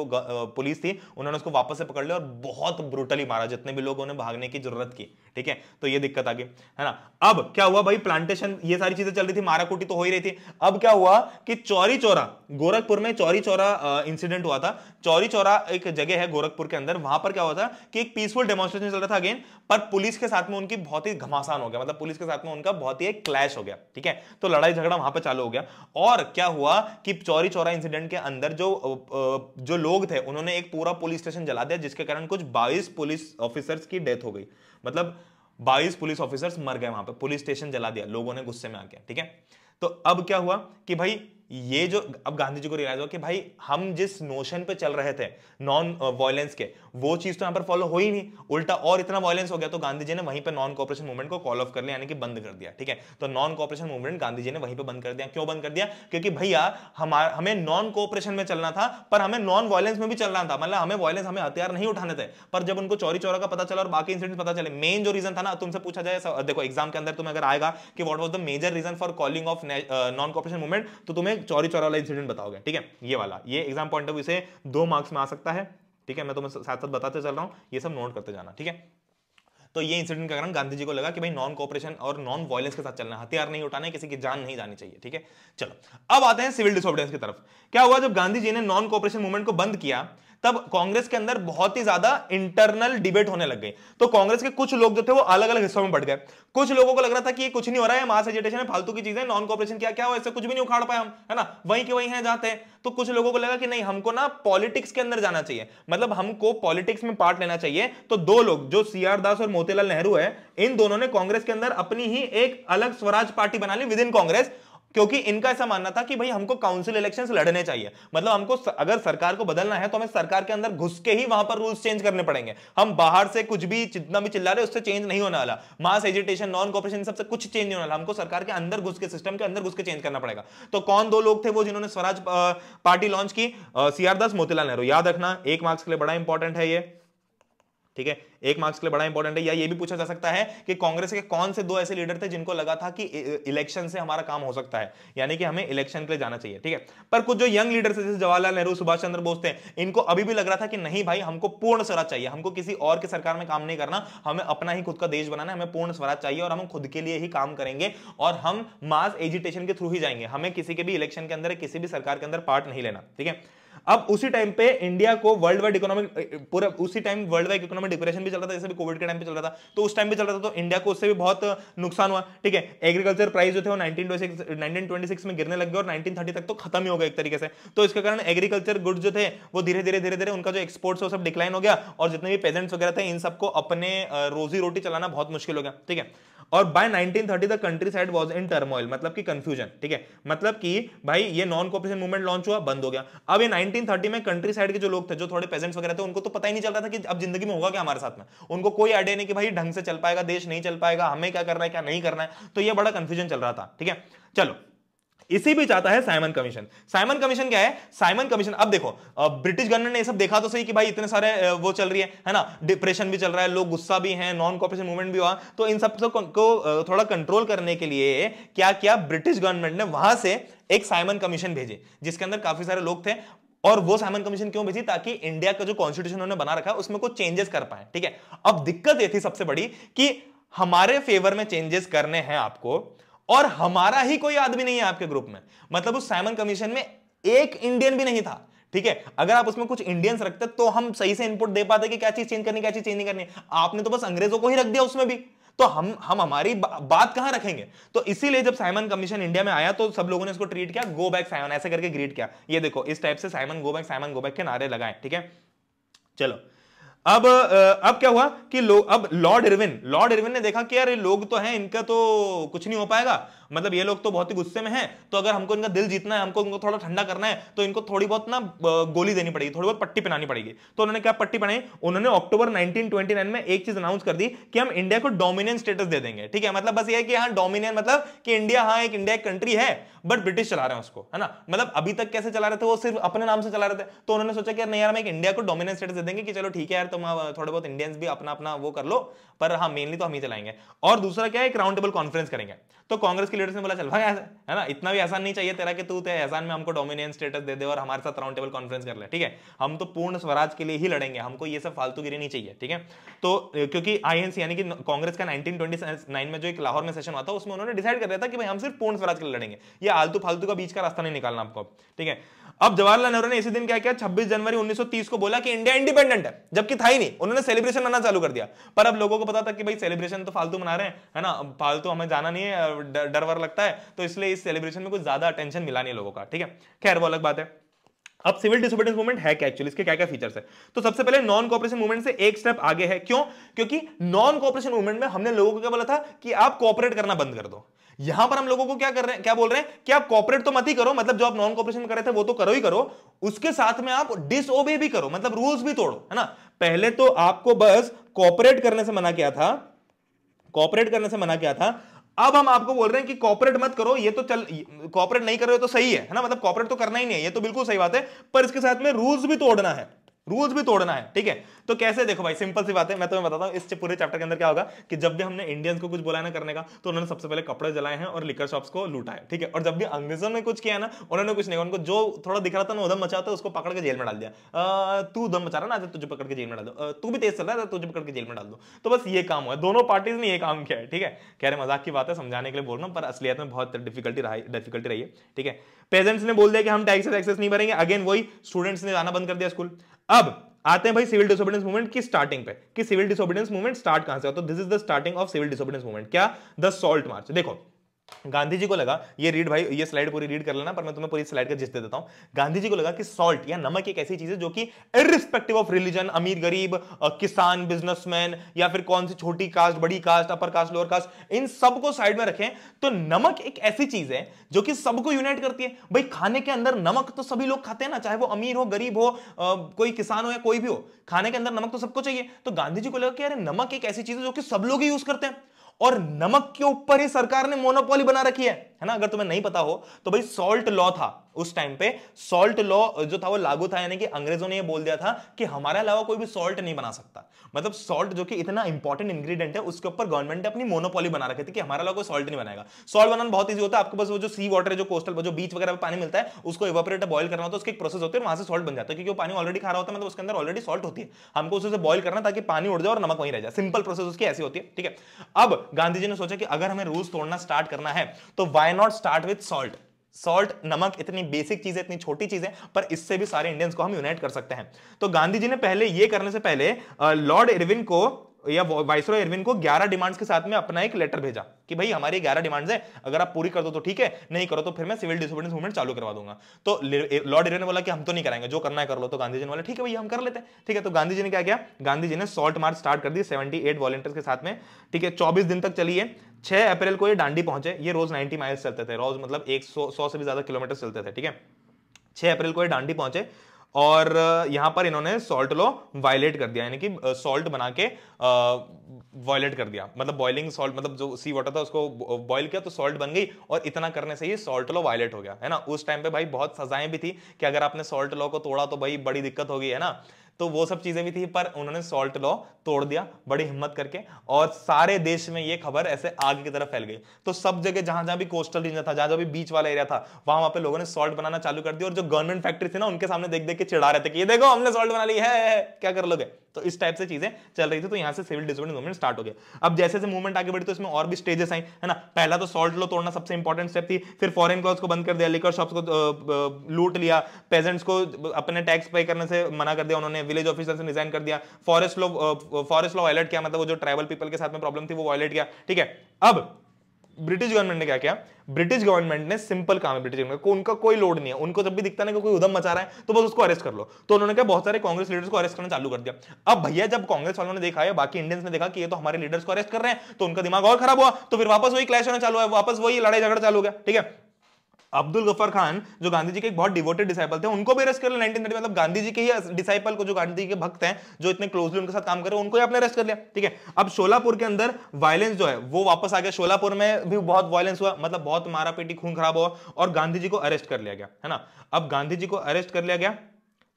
पुलिस थी उन्होंने उसको वापस से पकड़ लिया और बहुत ब्रूटली मारा जितने भी लोग ने भागने की जरूरत की ठीक है तो ये दिक्कत आ गई है ना अब क्या हुआ भाई प्लांटेशन ये सारी चीजें चल रही थी माराकोटी तो हो ही रही थी अब क्या हुआ कि चौरी चौरा गोरखपुर में चौरी चौरा इंसिडेंट हुआ था चौरी चौरा एक जगह है गोरखपुर के अंदर वहां पर क्या हुआ था कि एक पीसफुल डेमोस्ट्रेशन चल रहा था अगेन पर पुलिस के साथ में उनकी बहुत ही घमासान हो गया मतलब पुलिस के साथ में उनका बहुत ही एक क्लैश हो गया ठीक है तो लड़ाई झगड़ा वहां पर चालू हो गया और क्या हुआ कि चौरी चौरा इंसिडेंट के अंदर जो जो लोग थे उन्होंने एक पूरा पुलिस स्टेशन जला दिया जिसके कारण कुछ बाईस पुलिस ऑफिसर्स की डेथ हो गई मतलब बाईस पुलिस ऑफिसर्स मर गए वहां पर पुलिस स्टेशन जला दिया लोगों ने गुस्से में आके ठीक है तो अब क्या हुआ कि भाई ये जो अब गांधी जी को रियलाइज हुआ कि भाई हम जिस नोशन पे चल रहे थे नॉन वायलेंस uh, के वो चीज तो यहां पर फॉलो हो ही नहीं उल्टा और इतना वायलेंस हो गया तो गांधी जी ने वहीं पर नॉन कॉपरेशन मूवमेंट को कॉल ऑफ कर लिया यानी कि बंद कर दिया ठीक है तो non cooperation movement Gandhi ji ने वहीं पर बंद कर दिया क्यों बंद कर दिया क्योंकि भैया हमारा हमें नॉन कॉपरेशन में चलना था पर हमें नॉन वायलेंस में भी चलना था मतलब हमें वायलेंस हमें हथियार नहीं उठाने थे पर जब उनको चोरी चौरा का पता चला और बाकी इंसिडेंट पता चले मेन जो रीजन था ना तुमसे पूछा जाए देखो एग्जाम के अंदर तुम्हें अगर आएगा कि what was the major reason for calling off non cooperation movement तो तुम्हें चौरी चौरा वाला इंसिडेंट बताओगे ठीक है ये वाला ये एग्जाम पॉइंट ऑफ व्यू से दो मार्क्स में आ सकता है ठीक है मैं तुम्हें तो साथ साथ बताते चल रहा हूँ ये सब नोट करते जाना ठीक है तो ये इंसिडेंट का कारण गांधी जी को लगा कि भाई नॉन कॉपरेशन और नॉन वायलेंस के साथ चलना हथियार नहीं उठाने किसी की जान नहीं जानी चाहिए ठीक है चलो अब आते हैं सिविल डिसोबिडेंस की तरफ क्या हुआ जब गांधी जी ने नॉन कॉपरेशन मूवमेंट को बंद किया तब कांग्रेस के अंदर बहुत ही ज्यादा इंटरनल डिबेट होने लग गई तो कांग्रेस के कुछ लोग जो थे वो अलग अलग हिस्सों में बढ़ गए कुछ लोगों को लग रहा था कि ये कुछ नहीं हो रहा है मास एजिटेशन है फालतू की चीजें नॉन कॉपरेशन क्या क्या हो ऐसे कुछ भी नहीं उखाड़ पाए हम है ना वहीं के वहीं हैं जाते हैं तो कुछ लोगों को लगा कि नहीं हमको ना पॉलिटिक्स के अंदर जाना चाहिए मतलब हमको पॉलिटिक्स में पार्ट लेना चाहिए तो दो लोग जो सी आर दास और मोतीलाल नेहरू है इन दोनों ने कांग्रेस के अंदर अपनी ही एक अलग स्वराज पार्टी बना ली विद इन कांग्रेस क्योंकि इनका ऐसा मानना था कि भाई हमको काउंसिल इलेक्शन लड़ने चाहिए मतलब हमको अगर सरकार को बदलना है तो हमें सरकार के अंदर घुस के ही वहां पर रूल्स चेंज करने पड़ेंगे हम बाहर से कुछ भी जितना भी चिल्ला रहे उससे चेंज नहीं होने वाला मास एजुटेशन नॉन कॉपरेशन सबसे कुछ चेंज नहीं होने वाला हमको सरकार के अंदर घुस के सिस्टम के अंदर घुस के चेंज करना पड़ेगा तो कौन दो लोग थे वो जिन्होंने स्वराज पार्टी लॉन्च की सीआरदास दास मोतीलाल नेहरू याद रखना एक मार्क्स के लिए बड़ा इंपॉर्टेंट है यह ठीक है एक मार्क्स के लिए बड़ा इंपॉर्टेंट है या ये भी पूछा जा सकता है कि कांग्रेस के कौन से दो ऐसे लीडर थे जिनको लगा था कि इलेक्शन से हमारा काम हो सकता है यानी कि हमें इलेक्शन के लिए जाना चाहिए ठीक है पर कुछ जो यंग लीडर थे जैसे जवाहरलाल नेहरू सुभाष चंद्र बोस थे इनको अभी भी लग रहा था कि नहीं भाई हमको पूर्ण स्वराज चाहिए हमको किसी और की सरकार में काम नहीं करना हमें अपना ही खुद का देश बनाना है हमें पूर्ण स्वराज चाहिए और हम खुद के लिए ही काम करेंगे और हम मास एजुटेशन के थ्रू ही जाएंगे हमें किसी के भी इलेक्शन के अंदर किसी भी सरकार के अंदर पार्ट नहीं लेना ठीक है अब उसी टाइम पे इंडिया को वर्ल्ड वाइड इकोनॉमिक पूरा उसी time world wide economic depression भी चल रहा था जैसे भी कोविड के टाइम पे चल रहा था तो उस टाइम भी चल रहा था तो इंडिया को उससे भी बहुत नुकसान हुआ ठीक है एग्रीकल्चर प्राइस जो थे वो नाइनटीन में गिरने लग गए और नाइनटीन तक तो खत्म ही हो गया एक तरीके से तो इसके कारण एग्रीकल्चर गुड्स जो थे वो धीरे धीरे धीरे धीरे उनका जो एक्सपोर्ट्स वो सब डिक्लाइन हो गया और जितने भी पेजेंट्स वगैरह थे इन सबको अपने रोजी रोटी चलाना बहुत मुश्किल हो गया ठीक है और by 1930 the countryside was in turmoil मतलब कि कंफ्यूजन ठीक है मतलब कि भाई ये नॉन कॉपरेशन मूवमेंट लॉन्च हुआ बंद हो गया अब ये 1930 में कंट्री साइड के जो लोग थे जो थोड़े पेजेंट्स वगैरह थे उनको तो पता ही नहीं चल रहा था कि अब जिंदगी में होगा क्या हमारे साथ में उनको कोई आइडिया नहीं कि भाई ढंग से चल पाएगा देश नहीं चल पाएगा हमें क्या करना है क्या नहीं करना है तो यह बड़ा कंफ्यूजन चल रहा था ठीक है चलो इसी बीच आता है साइमन कमीशन साइमन कमीशन क्या है साइमन कमीशन अब देखो ब्रिटिश गवर्नमेंट ने ये सब देखा तो सही कि भाई इतने सारे वो चल रही है है ना डिप्रेशन भी चल रहा है लोग गुस्सा भी है नॉन कॉपरेशन मूवमेंट भी हुआ तो इन सब तो को थोड़ा कंट्रोल करने के लिए क्या क्या ब्रिटिश गवर्नमेंट ने वहां से एक साइमन कमीशन भेजे जिसके अंदर काफी सारे लोग थे और वो साइमन कमीशन क्यों भेजी ताकि इंडिया का जो कॉन्स्टिट्यूशन उन्होंने बना रखा है उसमें कुछ चेंजेस कर पाए ठीक है अब दिक्कत ये थी सबसे बड़ी कि हमारे फेवर में चेंजेस करने हैं आपको और हमारा ही कोई आदमी नहीं है आपके ग्रुप में मतलब उस साइमन कमीशन में एक इंडियन भी नहीं था ठीक है अगर आप उसमें कुछ इंडियंस रखते तो हम सही से इनपुट दे पाते कि क्या चीज चेंज करनी क्या चीज चेंज नहीं करनी आपने तो बस अंग्रेजों को ही रख दिया उसमें भी तो हम हम हमारी बा, बात कहां रखेंगे तो इसीलिए जब साइमन कमीशन इंडिया में आया तो सब लोगों ने इसको ट्रीट किया गो बैक साइमन ऐसे करके ग्रीट किया ये देखो इस टाइप से Simon go back Simon go back के नारे लगाए ठीक है चलो अब अब क्या हुआ कि लो, अब लॉर्ड इरविन लॉर्ड इरविन ने देखा कि यार लोग तो हैं इनका तो कुछ नहीं हो पाएगा मतलब ये लोग तो बहुत ही गुस्से में है तो अगर हमको इनका दिल जीतना है हमको इनको थोड़ा ठंडा करना है तो इनको थोड़ी बहुत ना गोली देनी पड़ेगी थोड़ी बहुत पट्टी पहनानी पड़ेगी तो उन्होंने क्या पट्टी पहनाई उन्होंने अक्टूबर नाइनटीन में एक चीज अनाउंस कर दी कि हम इंडिया को डोमिनियन स्टेटस दे देंगे ठीक है मतलब बस ये कि हाँ डोमिनियन मतलब कि इंडिया हाँ एक इंडिया एक कंट्री है बट ब्रिटिश चला रहे हैं उसको है ना मतलब अभी तक कैसे चला रहे थे वो सिर्फ अपने नाम से चला रहे थे तो उन्होंने सोचा कि नहीं यार हम एक इंडिया को डोमिनेंस स्टेटस दे देंगे कि चलो ठीक है यार तुम थोड़े बहुत इंडियंस भी अपना अपना वो कर लो पर हाँ मेनली तो हम ही चलाएंगे और दूसरा क्या है एक राउंड टेबल कॉन्फ्रेंस करेंगे तो कांग्रेस के लीडर्स ने बोला चल भाई है ना इतना भी आसान नहीं चाहिए तेरा कि तू ते एहसान में हमको डोमिनियन स्टेटस दे दे और हमारे साथ राउंड टेबल कॉन्फ्रेंस कर ले ठीक है हम तो पूर्ण स्वराज के लिए ही लड़ेंगे हमको ये सब फालतूगिरी नहीं चाहिए ठीक है तो क्योंकि आईएनसी यानी कि कांग्रेस का 1929 में जो एक लाहौर में सेशन हुआ था उसमें उन्होंने डिसाइड कर दिया था कि भाई हम सिर्फ पूर्ण स्वराज के लिए लड़ेंगे ये आलतू फालतू का बीच का रास्ता नहीं निकालना आपको ठीक है अब जवाहरलाल नेहरू ने इसी दिन क्या किया 26 जनवरी 1930 को बोला कि इंडिया इंडिपेंडेंट है जबकि था ही नहीं उन्होंने सेलिब्रेशन मनाना चालू कर दिया पर अब लोगों को पता था कि भाई सेलिब्रेशन तो फालतू मना रहे हैं है ना फालतू हमें जाना नहीं है डर वर लगता है तो इसलिए इस सेलिब्रेशन में कुछ ज्यादा अटेंशन मिला नहीं लोगों का ठीक है खैर वो अलग बात है अब सिविल डिसोबिडेंस मूवमेंट है क्या एक्चुअली इसके क्या क्या फीचर्स है तो सबसे पहले नॉन कॉपरेशन मूवमेंट से एक स्टेप आगे है क्यों क्योंकि नॉन कॉपरेशन मूवमेंट में हमने लोगों को क्या बोला था कि आप कॉपरेट करना बंद कर दो यहां पर हम लोगों को क्या कर रहे हैं क्या बोल रहे हैं कि आप कॉपरेट तो मत ही करो मतलब जो आप नॉन कॉपरेशन कर रहे थे वो तो करो ही करो उसके साथ में आप डिसओबे भी करो मतलब रूल्स भी तोड़ो है ना पहले तो आपको बस कॉपरेट करने से मना किया था कॉपरेट करने से मना किया था अब हम आपको बोल रहे हैं कि कॉपरेट मत करो ये तो चल कॉपरेट नहीं कर रहे हो तो सही है ना मतलब कॉपरेट तो करना ही नहीं है ये तो बिल्कुल सही बात है पर इसके साथ में रूल्स भी तोड़ना है रूल्स भी तोड़ना है ठीक है तो कैसे देखो भाई सिंपल सी बात है मैं तुम्हें तो बताता हूँ इस पूरे चैप्टर के अंदर क्या होगा कि जब भी हमने इंडियंस को कुछ बोला ना करने का तो उन्होंने सबसे पहले कपड़े जलाए हैं और लिकर शॉप्स को लूटा है ठीक है और जब भी अंग्रेजों ने कुछ किया ना उन्होंने कुछ नहीं उनको जो थोड़ा दिख रहा था ना उधम मचा था उसको पकड़ के जेल में डाल दिया तू उधम मचा रहा ना तुझे पकड़ के जेल में डाल दो तू भी तेज चल रहा है तुझे पकड़ के जेल में डाल दो तो बस ये काम हुआ दोनों पार्टीज ने ये काम किया है ठीक है कह रहे मजाक की बात है समझाने के लिए बोल रहा हूँ पर असलियत में बहुत डिफिकल्टी रही डिफिकल्टी रही है ठीक है पेरेंट्स ने बोल दिया कि हम टैक्सेस एक्सेस नहीं भरेंगे अगेन वही स्टूडेंट्स ने जाना बंद कर दिया स्कूल अब आते हैं भाई सिविल डिसोबिडेंस मूवमेंट की स्टार्टिंग पे कि सिविल डिसोबिडेंस मूवमेंट स्टार्ट कहां से होता है this is the starting of civil disobedience movement क्या द सॉल्ट मार्च देखो गांधी जी को लगा ये रीड भाई ये स्लाइड पूरी रीड कर लेना पर मैं तुम्हें पूरी स्लाइड का जिस दे देता हूं गांधी जी को लगा कि सॉल्ट या नमक एक ऐसी चीज है जो कि इरिस्पेक्टिव ऑफ रिलीजन अमीर गरीब किसान बिजनेसमैन या फिर कौन सी छोटी कास्ट बड़ी caste upper caste lower caste इन सबको साइड में रखें तो नमक एक ऐसी चीज है जो कि सबको यूनाइट करती है भाई खाने के अंदर नमक तो सभी लोग खाते हैं ना चाहे वो अमीर हो गरीब हो कोई किसान हो या कोई भी हो खाने के अंदर नमक तो सबको चाहिए तो गांधी जी को लगा कि अरे नमक एक ऐसी चीज है जो कि सब लोग ही यूज करते हैं और नमक के ऊपर ही सरकार ने मोनोपोली बना रखी है है ना अगर तुम्हें नहीं पता हो तो भाई सॉल्ट लॉ था उस टाइम पे सॉल्ट लॉ जो था वो लागू था यानी कि अंग्रेजों ने ये बोल दिया था कि हमारे अलावा कोई भी सॉल्ट नहीं बना सकता मतलब सॉल्ट जो कि इतना इंपॉर्टेंट इंग्रेडिएंट है उसके ऊपर गवर्नमेंट ने अपनी मोनोपोली बना रखी थी कि हमारा अलावा कोई सॉल्ट नहीं बनाएगा सॉल्ट बनाना बहुत ईजी होता है आपके पास वो जो सी वाटर है जो कोस्टल जो बीच वगैरह में पानी मिलता है उसको इवोपरेट बॉयल करना होता है उसकी एक प्रोसेस होती है वहां से सॉल्ट बन जाता है क्योंकि वो पानी ऑलरेडी खा रहा होता है मतलब उसके अंदर ऑलरेडी सॉल्ट होती है हमको उसे बॉयल करना ताकि पानी उड़ जाए और नमक वहीं रह जाए सिंपल प्रोसेस उसकी ऐसी होती है ठीक है अब गांधी जी ने सोचा कि अगर हमें रूल्स तोड़ना स्टार्ट करना है तो why not start with salt salt नमक इतनी बेसिक चीजें इतनी छोटी चीजें पर इससे भी सारे इंडियंस को हम यूनाइट कर सकते हैं तो गांधी जी ने पहले ये करने से पहले लॉर्ड इरविन को या वाइसरॉय एरविन को 11 डिमांड्स के साथ में अपना एक लेटर भेजा कि भाई हमारी 11 डिमांड्स है अगर आप पूरी कर दो तो ठीक है नहीं करो तो फिर मैं सिविल डिसोबिडेंस मूवमेंट चालू करवा दूंगा तो लॉर्ड एरविन ने बोला कि हम तो नहीं कराएंगे जो करना है कर लो तो गांधी जी ने बोला ठीक है भैया हम कर लेते हैं ठीक है तो गांधी जी ने क्या किया गांधी जी ने सॉल्ट मार्च स्टार्ट कर दी सेवेंटी एट वॉलेंटियर्स के साथ में ठीक है चौबीस दिन तक चलिए छह अप्रैल को ये डांडी पहुंचे ये रोज नाइन्टी माइल्स चलते थे रोज मतलब एक सौ से भी ज्यादा किलोमीटर चलते थे ठीक है छह अप्रैल को ये डांडी पहुंचे और यहां पर इन्होंने सॉल्ट लो वायलेट कर दिया यानी कि सॉल्ट बना के वॉयलेट कर दिया मतलब बॉइलिंग सॉल्ट मतलब जो सी वाटर था उसको बॉइल किया तो सॉल्ट बन गई और इतना करने से ही सॉल्ट लो वायलेट हो गया है ना उस टाइम पे भाई बहुत सजाएं भी थी कि अगर आपने सॉल्ट लो को तोड़ा तो भाई बड़ी दिक्कत होगी है ना तो वो सब चीजें भी थी पर उन्होंने सॉल्ट लॉ तोड़ दिया बड़ी हिम्मत करके और सारे देश में ये खबर ऐसे आगे की तरफ फैल गई तो सब जगह जहां जहां भी कोस्टल रीजन था जहां जहां भी बीच वाला एरिया था वहां वहां पे लोगों ने सॉल्ट बनाना चालू कर दिया और जो गवर्नमेंट फैक्ट्री थी ना उनके सामने देख देख के चिड़ा रहे थे कि ये देखो हमने सॉल्ट बना ली है क्या कर लोगे तो इस टाइप से चीजें चल रही थी तो यहां से सिविल डिसोबिडेंस मूवमेंट स्टार्ट हो गया अब जैसे जैसे मूवमेंट आगे बढ़ी तो इसमें और भी स्टेजेस आई है ना पहला तो सॉल्ट लो तोड़ना सबसे इंपॉर्टेंट स्टेप थी फिर फॉरन क्लॉज को बंद कर दिया लेकर शॉप्स को लूट लिया पेजेंट्स को अपने टैक्स पे करने से मना कर दिया उन्होंने विलेज ऑफिसर से रिजाइन कर दिया forest law forest law violate किया मतलब वो जो ट्राइबल पीपल के साथ में प्रॉब्लम थी वो वायलेट किया ठीक है अब ब्रिटिश गवर्नमेंट ने क्या किया ब्रिटिश गवर्नमेंट ने सिंपल काम है ब्रिटिश गवर्नमेंट को उनका कोई लोड नहीं है उनको जब भी दिखता ना कि कोई उधम मचा रहा है तो बस उसको अरेस्ट कर लो तो उन्होंने क्या बहुत सारे कांग्रेस लीडर्स को अरेस्ट करना चालू कर दिया अब भैया जब कांग्रेस वालों ने देखा है बाकी इंडियंस ने देखा कि ये तो हमारे लीडर्स को अरेस्ट कर रहे हैं तो उनका दिमाग और खराब हुआ तो फिर वापस वही क्लैश होना चालू है वापस वही लड़ाई झगड़ा चालू हो गया ठीक है अब्दुल गफर खान जो गांधी जी के एक बहुत डिवोटेड डिसाइपल थे उनको भी अरेस्ट कर लिया नाइनटीन मतलब गांधी जी के ही डिसाइपल को जो गांधी के भक्त हैं जो इतने क्लोजली उनके साथ काम कर रहे हैं उनको ही आपने अरेस्ट कर लिया ठीक है अब शोलापुर के अंदर वायलेंस जो है वो वापस आ गया शोलापुर में भी बहुत वायलेंस हुआ मतलब बहुत मारा पीटी खून खराब हुआ और गांधी जी को अरेस्ट कर लिया गया है ना अब गांधी जी को अरेस्ट कर लिया गया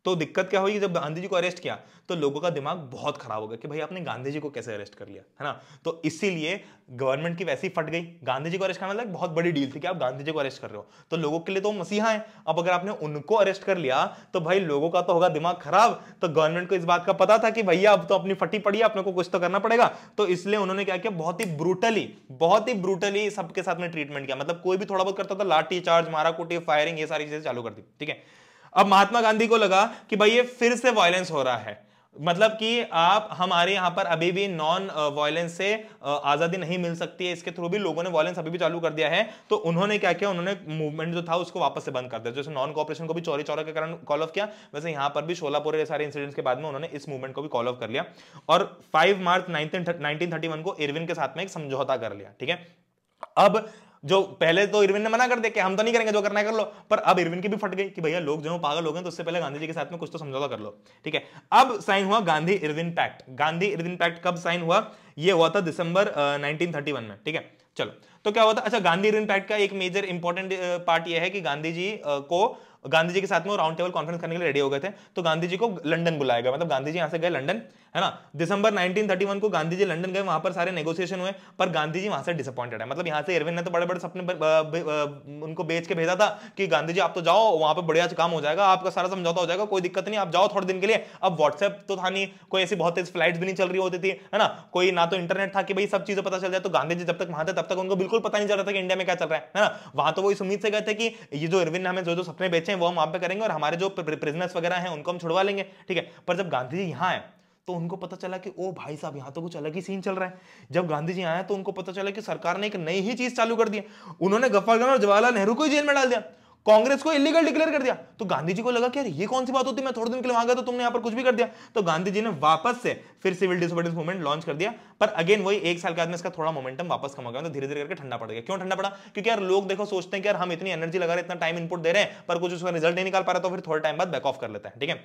तो दिक्कत क्या होगी जब गांधी जी को अरेस्ट किया तो लोगों का दिमाग बहुत खराब हो गया कि भाई आपने गांधी जी को कैसे अरेस्ट कर लिया है ना तो इसीलिए गवर्नमेंट की वैसी फट गई गांधी जी को अरेस्ट करना मतलब बहुत बड़ी डील थी कि आप गांधी जी को अरेस्ट कर रहे हो तो लोगों के लिए तो मसीहा है अब अगर आपने उनको अरेस्ट कर लिया तो भाई लोगों का तो होगा दिमाग खराब तो गवर्नमेंट को इस बात का पता था कि भैया अब तो अपनी फटी पड़ी है अपने को कुछ तो करना पड़ेगा तो इसलिए उन्होंने क्या किया बहुत ही ब्रूटली बहुत ही ब्रूटली सबके साथ में ट्रीटमेंट किया मतलब कोई भी थोड़ा बहुत करता था लाठी चार्ज मारा कुटी फायरिंग ये सारी चीजें चालू कर दी ठीक है अब महात्मा गांधी को लगा कि भाई ये फिर से वायलेंस हो रहा है मतलब कि आप हमारे यहां पर अभी भी नॉन वायलेंस से आज़ादी नहीं मिल सकती है इसके थ्रू भी लोगों ने वायलेंस अभी भी चालू कर दिया है तो उन्होंने क्या किया उन्होंने मूवमेंट जो था उसको वापस से बंद कर दिया जैसे नॉन कॉपरेशन को भी चौरी चौरा के कारण कॉल ऑफ किया वैसे यहां पर भी शोलापुर सारे इंसिडेंट्स के बाद में उन्होंने इस मूवमेंट को भी कॉल ऑफ कर लिया और फाइव मार्च नाइनटीन को इरविन के साथ में एक समझौता कर लिया ठीक है अब जो पहले तो इरविन ने मना कर दिया कि हम तो नहीं करेंगे जो करना है कर लो पर अब इरविन की भी फट गई कि भैया लोग जो पागल हो गए तो उससे पहले गांधी जी के साथ में कुछ तो समझौता कर लो ठीक है अब साइन हुआ Gandhi Irwin pact Gandhi Irwin pact कब साइन हुआ यह हुआ था दिसंबर नाइनटीन में ठीक है चलो तो क्या होता अच्छा गांधी इरविन पैक्ट का एक मेजर इंपॉर्टेंट पार्ट यह है कि गांधी जी को गांधी जी के साथ में राउंड टेबल कॉन्फ्रेंस करने के लिए रेडी हो गए थे तो गांधी जी को लंडन बुलाया गया मतलब गांधी जी यहाँ से गए लंडन है ना दिसंबर 1931 को गांधी जी लंडन गए वहां पर सारे नेगोशिएशन हुए पर गांधी जी वहां से डिसअपॉइंटेड है मतलब यहाँ से एयरविन ने तो बड़े बड़े सपने उनको बेच के भेजा था कि गांधी जी आप तो जाओ वहां पर बढ़िया काम हो जाएगा आपका सारा समझौता हो जाएगा कोई दिक्कत नहीं आप जाओ थोड़े दिन के लिए अब व्हाट्सएप तो था नहीं कोई ऐसी बहुत ऐसी फ्लाइट भी नहीं चल रही होती थी है ना कोई ना तो इंटरनेट था कि भाई सब चीजें पता चल जाए तो गांधी जी जब तक वहां थे तब तक उनको बिल्कुल पता नहीं चल रहा था कि इंडिया में क्या चल रहा है ना वहां तो वो इस उम्मीद से गए थे कि ये जो इरविन ने हमें जो जो सपने बेचे हैं वो हम वहां पे करेंगे और हमारे जो प्रिजनर्स वगैरह हैं उनको हम छुड़वा लेंगे ठीक है पर जब गांधी जी यहाँ आए तो उनको पता चला कि ओ भाई साहब यहाँ तो कुछ अलग ही सीन चल रहा है जब गांधी जी आए तो उनको पता चला कि सरकार ने एक नई ही चीज चालू कर दी उन्होंने खान और जवाहरलाल नेहरू को ही जेल में डाल दिया कांग्रेस को इलीगल डिक्लेयर कर दिया तो गांधी जी को लगा कि यार ये कौन सी बात होती मैं थोड़े दिन के लिए वहां गया तो तुमने यहां पर कुछ भी कर दिया तो गांधी जी ने वापस से फिर सिविल डिसोबिडेंस मूवमेंट लॉन्च कर दिया पर अगेन वही एक साल के बाद में इसका थोड़ा मोमेंटम वापस कम हो गया तो मतलब धीरे धीरे करके ठंडा पड़ गया क्यों ठंडा पड़ा क्योंकि यार लोग देखो सोचते हैं कि यार हम इतनी एनर्जी लगा रहे इतना टाइम इनपुट दे रहे हैं पर कुछ उसका रिजल्ट नहीं निकाल पा रहा तो फिर थोड़े टाइम बाद बैक ऑफ कर लेते हैं ठीक है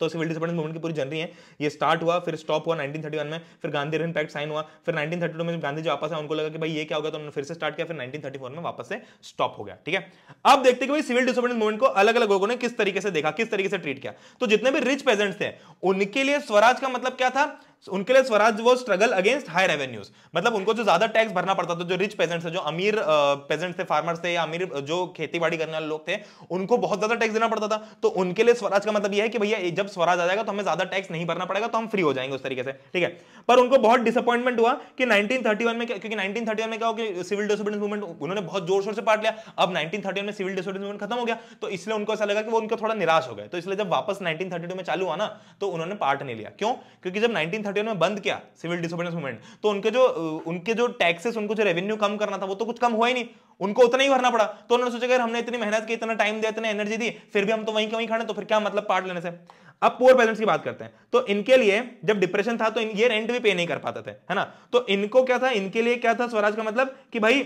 तो सिविल डिसबेंडेंस मूवमेंट की पूरी जनरी है ये स्टार्ट हुआ फिर स्टॉप हुआ 1931 में फिर गांधी रिन पैक्ट साइन हुआ फिर 1932 में गांधी जो वापस आए उनको लगा कि भाई ये क्या होगा तो उन्होंने फिर से स्टार्ट किया फिर 1934 में वापस से स्टॉप हो गया ठीक है अब देखते हैं कि भाई सिविल डिसबेंडेंस मूवमेंट को अलग अलग लोगों ने किस तरीके से देखा किस तरीके से ट्रीट किया तो जितने भी रिच पेजेंट्स थे उनके लिए स्वराज का मतलब क्या था उनके लिए स्वराज वो स्ट्रगल अगेंस्ट हाई रेवेन्यूज मतलब उनको जो ज्यादा टैक्स भरना पड़ता था जो रिच पेजेंट्स थे जो अमीर पेजेंट्स थे फार्मर्स थे या अमीर जो खेती बाड़ी करने वाले लोग थे उनको बहुत ज्यादा टैक्स देना पड़ता था तो उनके लिए स्वराज का मतलब यह है कि भैया जब स्वराज आ जाएगा तो हमें ज्यादा टैक्स नहीं भरना पड़ेगा तो हम फ्री हो जाएंगे उस तरीके से ठीक है पर उनको बहुत डिसअपॉइंटमेंट हुआ कि नाइनटीन में क्योंकि नाइनटीन में क्या हो कि सिविल डिसोबिडेंस मूवमेंट उन्होंने बहुत जोर शोर से पार्ट लिया अब नाइनटीन में सिविल डिसोबिडेंस मूवमेंट खत्म हो गया तो इसलिए उनको ऐसा लगा कि वो उनको थोड़ा निराश हो गए तो इसलिए जब वापस नाइनटीन में चालू हुआ ना तो उन्होंने पार्ट नहीं लिया क्यों क्योंकि जब नाइनटीन सेवेंटीन में बंद किया सिविल डिसोबिडेंस मूवमेंट तो उनके जो उनके जो टैक्सेस उनको जो रेवेन्यू कम करना था वो तो कुछ कम हुआ ही नहीं उनको उतना ही भरना पड़ा तो उन्होंने सोचा कि हमने इतनी मेहनत की इतना टाइम दिया इतनी एनर्जी दी फिर भी हम तो वहीं के वहीं खड़े तो फिर क्या मतलब पार्ट लेने से अब पोअर पेरेंट्स की बात करते हैं तो इनके लिए जब डिप्रेशन था तो ये रेंट भी पे नहीं कर पाते थे है ना तो इनको क्या था इनके लिए क्या था स्वराज का मतलब कि भाई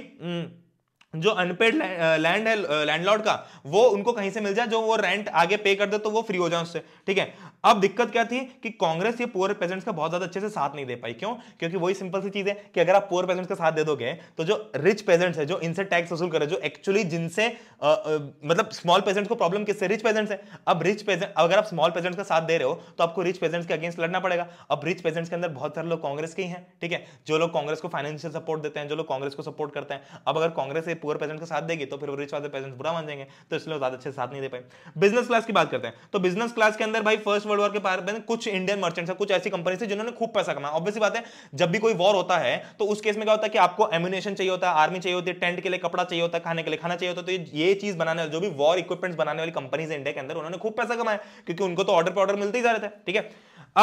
जो अनपेड लैंड uh, है लैंडलॉर्ड uh, का वो उनको कहीं से मिल जाए जो वो रेंट आगे पे कर दे तो वो फ्री हो जाए उससे ठीक है अब दिक्कत क्या थी कि कांग्रेस ये पुअर पेजेंट्स का बहुत ज्यादा अच्छे से साथ नहीं दे पाई क्यों क्योंकि वही सिंपल सी चीज है कि अगर आप पुअर पेजेंट्स का साथ दे दोगे तो जो रिच पेजेंट्स है जो इनसे टैक्स वसूल करे जो एक्चुअली जिनसे uh, मतलब स्मॉल पेजेंट्स को प्रॉब्लम किससे रिच पेजेंट्स है अब रिच पेजेंट अगर आप स्मॉल पेजेंट्स का साथ दे रहे हो तो आपको रिच पेजेंट्स के अगेंस्ट लड़ना पड़ेगा अब रिच पेजेंट्स के अंदर बहुत सारे लोग कांग्रेस के ही हैं ठीक है जो लोग कांग्रेस को फाइनेंशियल सपोर्ट देते हैं जो लोग कांग्रेस को सपोर्ट करते हैं अब अगर कांग्रेस पुअर पेजेंट का साथ देगी तो फिर रिच वाले पेजेंट बुरा मान जाएंगे तो इसलिए ज्यादा अच्छे साथ नहीं दे पाए बिजनेस क्लास की बात करते हैं तो बिजनेस क्लास के अंदर भाई फर्स्ट वर्ल्ड वॉर के पार में कुछ इंडियन मर्चेंट्स कुछ ऐसी कंपनी है जिन्होंने खूब पैसा कमाया ऑब्वियसली बात है जब भी कोई वॉर होता है तो उस केस में क्या होता है कि आपको एम्यूनेशन चाहिए होता है आर्मी चाहिए होती है टेंट के लिए कपड़ा चाहिए होता है खाने के लिए खाना चाहिए होता है तो ये चीज बनाने जो भी वॉर इक्विपमेंट्स बनाने वाली कंपनीज है इंडिया के अंदर उन्होंने खूब पैसा कमाया क्योंकि उनको तो ऑर्डर पर ऑर्डर मिलते ही जा रहे थे ठीक है